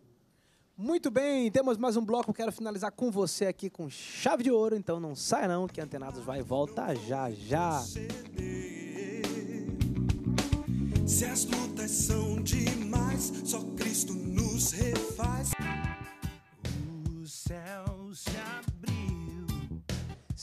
Muito bem, temos mais um bloco. Quero finalizar com você aqui com chave de ouro. Então não sai não, que Antenados vai voltar volta já já. Se as são demais, só Cristo nos refaz. O céu se abre.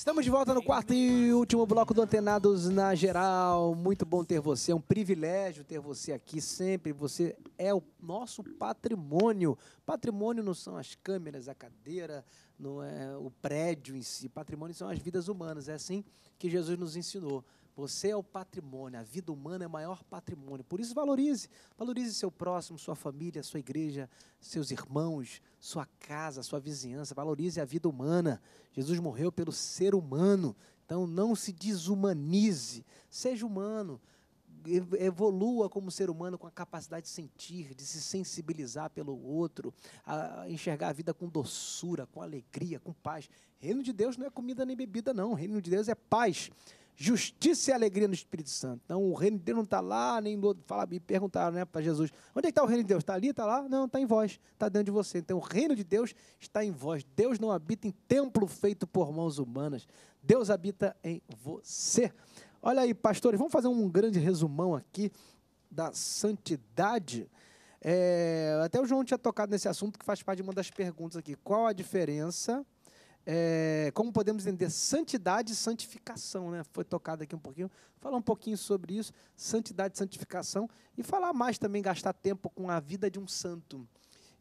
Estamos de volta no quarto e último bloco do Antenados na Geral. Muito bom ter você, é um privilégio ter você aqui sempre. Você é o nosso patrimônio. Patrimônio não são as câmeras, a cadeira, não é o prédio em si. Patrimônio são as vidas humanas. É assim que Jesus nos ensinou. Você é o patrimônio, a vida humana é o maior patrimônio. Por isso, valorize. Valorize seu próximo, sua família, sua igreja, seus irmãos, sua casa, sua vizinhança. Valorize a vida humana. Jesus morreu pelo ser humano. Então, não se desumanize. Seja humano. Evolua como ser humano com a capacidade de sentir, de se sensibilizar pelo outro, a enxergar a vida com doçura, com alegria, com paz. Reino de Deus não é comida nem bebida, não. Reino de Deus é paz justiça e alegria no Espírito Santo. Então, o reino de Deus não está lá, nem no outro. Fala, me perguntaram né, para Jesus: onde é está o reino de Deus? Está ali, está lá? Não, está em vós, está dentro de você. Então, o reino de Deus está em vós. Deus não habita em templo feito por mãos humanas. Deus habita em você. Olha aí, pastores, vamos fazer um grande resumão aqui da santidade. É, até o João tinha tocado nesse assunto que faz parte de uma das perguntas aqui. Qual a diferença é, como podemos entender santidade e santificação, né? Foi tocado aqui um pouquinho. Falar um pouquinho sobre isso, santidade e santificação, e falar mais também, gastar tempo com a vida de um santo.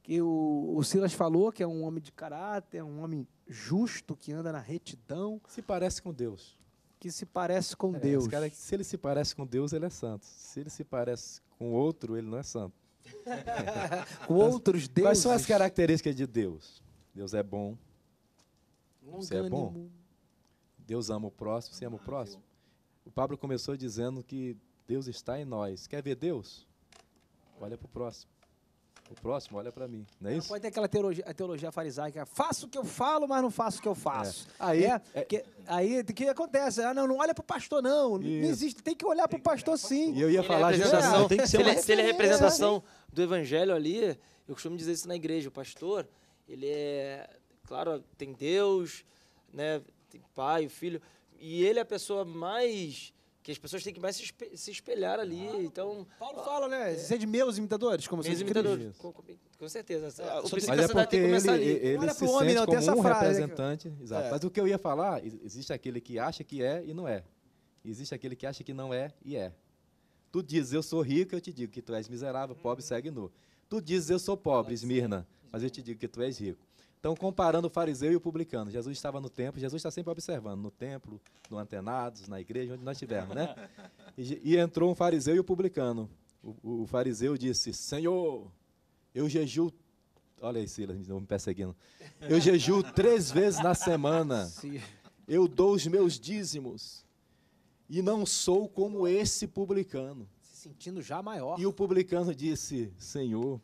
Que o, o Silas falou que é um homem de caráter, é um homem justo, que anda na retidão. Se parece com Deus. Que se parece com é, Deus. Cara, é se ele se parece com Deus, ele é santo. Se ele se parece com outro, ele não é santo. <laughs> <laughs> com outros deuses. Quais são as características de Deus? Deus é bom, Longânimo. Você é bom? Deus ama o próximo, você ama o ah, próximo? O Pablo começou dizendo que Deus está em nós. Quer ver Deus? Olha para o próximo. O próximo olha para mim, não é isso? Pode ter aquela teologia, a teologia farisaica, faço o que eu falo, mas não faço o que eu faço. É. Aí, é, é, é- que, aí o que acontece? Ah, não, não olha pro pastor não, isso. não existe, tem que olhar para pro pastor sim. E eu ia falar, é representação, tem que ser uma... É- se, ele, é representação do evangelho ali, eu costumo dizer isso na igreja, o pastor, ele é claro, tem Deus, né? Tem pai, o filho. E ele é a pessoa mais que as pessoas têm que mais se espelhar ali. Ah, então, Paulo fala, né? Você é de meus imitadores, como meus imitadores. Com, com, certeza. É, o é porque ele, ali. Ele, se homem, não, né? tem essa um frase. representante. Que... Exato. É. Mas o que eu ia falar, existe aquele que acha que é e não é. Existe aquele que acha que não é e é. Tu dizes, eu sou rico, eu te digo que tu és miserável, pobre, uhum. segue nu. Tu dizes, eu sou pobre, Esmirna, mas eu te digo que tu és rico estão comparando o fariseu e o publicano, Jesus estava no templo, Jesus está sempre observando, no templo, no antenados, na igreja, onde nós estivermos, né? <laughs> E, e, entrou um fariseu e o publicano. O, o fariseu disse, Senhor, eu jejuo, olha aí Silas, me perseguindo, eu jejuo três vezes na semana, eu dou os meus dízimos, e não sou como esse publicano. Se sentindo já maior. E o publicano disse, Senhor,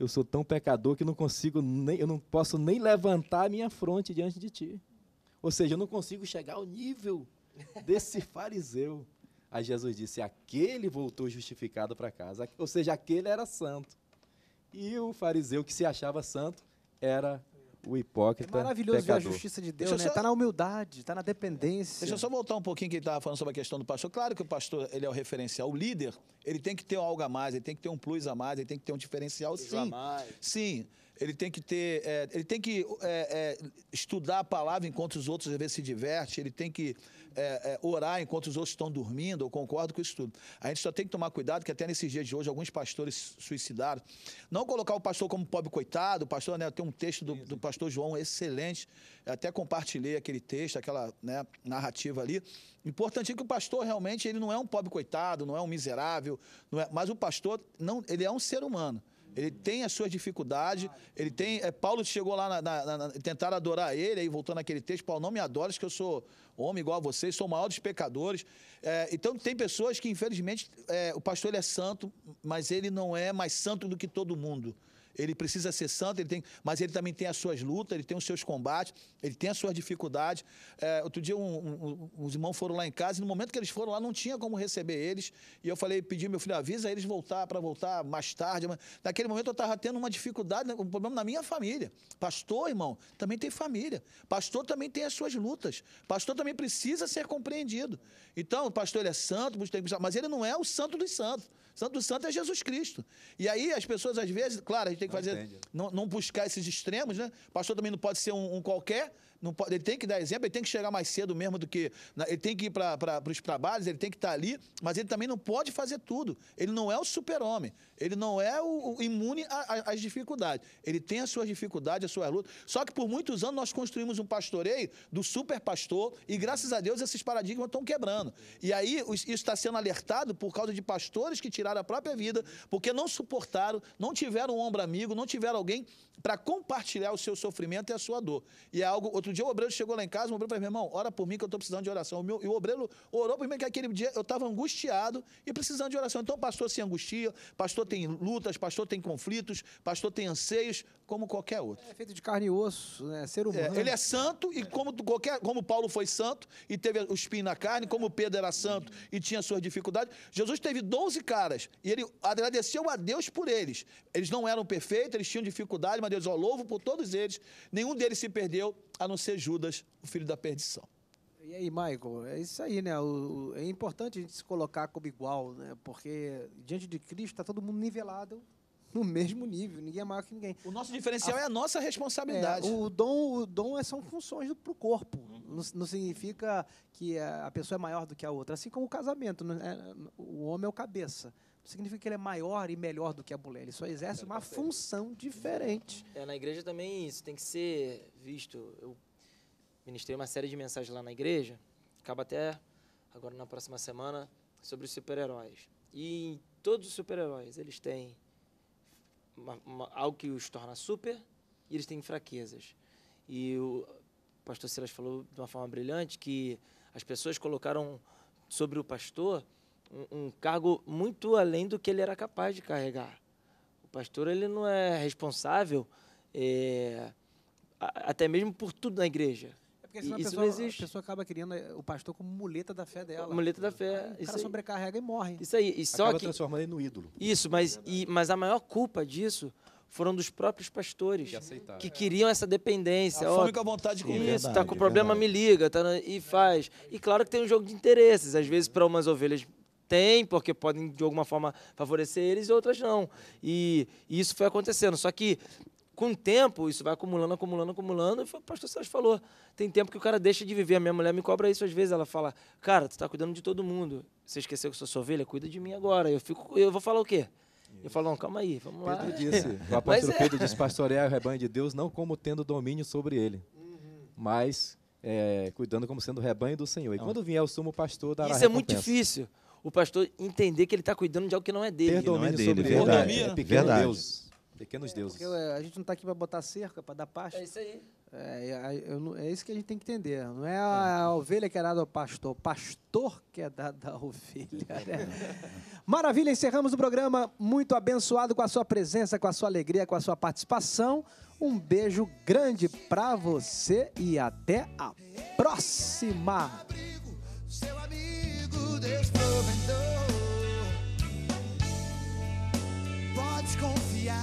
eu sou tão pecador que não consigo nem, eu não posso nem levantar a minha fronte diante de ti. Ou seja, eu não consigo chegar ao nível <laughs> desse fariseu. Aí Jesus disse: aquele voltou justificado para casa. Ou seja, aquele era santo. E o fariseu que se achava santo era o hipócrita. É maravilhoso pecador. ver a justiça de Deus, Deixa né? Só... Tá na humildade, está na dependência. Deixa eu só voltar um pouquinho que ele estava falando sobre a questão do pastor. Claro que o pastor, ele é o referencial, o líder, ele tem que ter algo a mais, ele tem que ter um plus a mais, ele tem que ter um diferencial, sim. Sim ele tem que ter, é, ele tem que é, é, estudar a palavra enquanto os outros às vezes se diverte, ele tem que é, é, orar enquanto os outros estão dormindo, eu concordo com isso tudo. A gente só tem que tomar cuidado que até nesses dias de hoje alguns pastores suicidaram. Não colocar o pastor como pobre coitado, o pastor, né, tem um texto do, do pastor João excelente, até compartilhei aquele texto, aquela né, narrativa ali. Importante é que o pastor realmente ele não é um pobre coitado, não é um miserável, não é, mas o pastor não, ele é um ser humano. Ele tem as suas dificuldades. Ele tem. É, Paulo chegou lá na, na, na tentaram adorar ele, aí voltando naquele texto, Paulo, não me adores, que eu sou homem igual a vocês, sou o maior dos pecadores. É, então tem pessoas que, infelizmente, é, o pastor ele é santo, mas ele não é mais santo do que todo mundo ele precisa ser santo, ele tem, mas ele também tem as suas lutas, ele tem os seus combates, ele tem as suas dificuldades. É, outro dia, um, um, os irmãos foram lá em casa e no momento que eles foram lá, não tinha como receber eles. E eu falei, pedi meu filho, avisa eles voltar para voltar mais tarde. Mas, naquele momento eu estava tendo uma dificuldade, né, um problema na minha família. Pastor, irmão, também tem família. Pastor também tem as suas lutas. Pastor também precisa ser compreendido. Então, o pastor ele é santo, mas ele não é o santo dos santos. Santo Santo é Jesus Cristo. E aí as pessoas, às vezes, claro, a gente tem que não fazer. Não, não, buscar esses extremos, né? pastor também não pode ser um, um qualquer, não pode, ele tem que dar exemplo, ele tem que chegar mais cedo mesmo do que. Né, ele tem que ir para os trabalhos, ele tem que estar tá ali, mas ele também não pode fazer tudo. Ele não é o super-homem. Ele não é o, o imune às dificuldades. Ele tem as suas dificuldades, as suas lutas. Só que por muitos anos nós construímos um pastoreio do super-pastor e graças a Deus esses paradigmas estão quebrando. E aí isso está sendo alertado por causa de pastores que tiraram a própria vida porque não suportaram, não tiveram um ombro amigo, não tiveram alguém para compartilhar o seu sofrimento e a sua dor. E é algo, outro Outro dia o obreiro chegou lá em casa, o obreiro falou, meu irmão, ora por mim que eu estou precisando de oração. O meu, e o obreiro orou por mim que aquele dia eu estava angustiado e precisando de oração. Então pastor se angustia, pastor tem lutas, pastor tem conflitos, pastor tem anseios, como qualquer outro. É feito de carne e osso, né? ser é, humano. É, ele é santo e como, qualquer, como Paulo foi santo e teve o espinho na carne, como Pedro era santo e tinha suas dificuldades, Jesus teve 12 caras e ele agradeceu a Deus por eles. Eles não eram perfeitos, eles tinham dificuldade, mas Deus, ó, louvo por todos eles. Nenhum deles se perdeu, a não ser Judas, o filho da perdição. E aí, Michael, é isso aí, né? O, o, é importante a gente se colocar como igual, né? Porque diante de Cristo está todo mundo nivelado no mesmo nível, ninguém é maior que ninguém. O nosso diferencial a, é a nossa responsabilidade. É, o dom, o dom é, são funções para o corpo. Não, não, significa que a pessoa é maior do que a outra. Assim como o casamento, né? É, o homem é o cabeça significa que ele é maior e melhor do que a mulher. Ele só exerce uma função diferente. É, na igreja também isso tem que ser visto. Eu ministrei uma série de mensagens lá na igreja, acaba até agora na próxima semana, sobre os super-heróis. E todos os super-heróis, eles têm uma, uma, algo que os torna super e eles têm fraquezas. E o pastor Silas falou de uma forma brilhante que as pessoas colocaram sobre o pastor um, um cargo muito além do que ele era capaz de carregar. O pastor ele não é responsável é, até mesmo por tudo na igreja. É porque senão isso a pessoa, não existe. A pessoa acaba querendo é, o pastor como muleta da fé dela. Muleta da fé. Aí o cara sobrecarrega e morre. Isso aí. E só acaba que, transformando ele no ídolo. Isso, mas, é e, mas a maior culpa disso foram dos próprios pastores que, que queriam essa dependência. A fome com a vontade de comer. Isso, Está com verdade. problema, me liga, tá, e faz. E claro que tem um jogo de interesses. Às vezes, para umas ovelhas tem, porque podem de alguma forma favorecer eles e outras não. E, e isso foi acontecendo. Só que com o tempo, isso vai acumulando, acumulando, acumulando. E foi, o pastor Sérgio falou: tem tempo que o cara deixa de viver. A minha mulher me cobra isso às vezes. Ela fala: cara, tu está cuidando de todo mundo. Você esqueceu que eu sou sua ovelha? Cuida de mim agora. Eu, fico, eu vou falar o quê? Eu falo, não, calma aí, vamos Pedro lá. <laughs> Disse, o apóstolo é. Pedro disse, pastorear o rebanho de Deus não como tendo domínio sobre ele, uhum. mas é, cuidando como sendo o rebanho do Senhor. E não. quando vier o sumo pastor, dará Isso é muito difícil, o pastor entender que ele está cuidando de algo que não é dele. não é dele, é verdade. Ele. É pequeno verdade. Deus. Pequenos é, deuses. a gente não está aqui para botar cerca, para dar pasta. É isso aí. É, eu, é, isso que a gente tem que entender. Não é a, a ovelha que é dada ao pastor, o pastor que é dado à ovelha. Né? <laughs> Maravilha, encerramos o programa. Muito abençoado com a sua presença, com a sua alegria, com a sua participação. Um beijo grande para você e até a próxima. Pode confiar.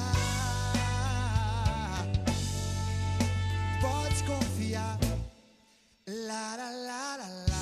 Pode confiar. La la la la la.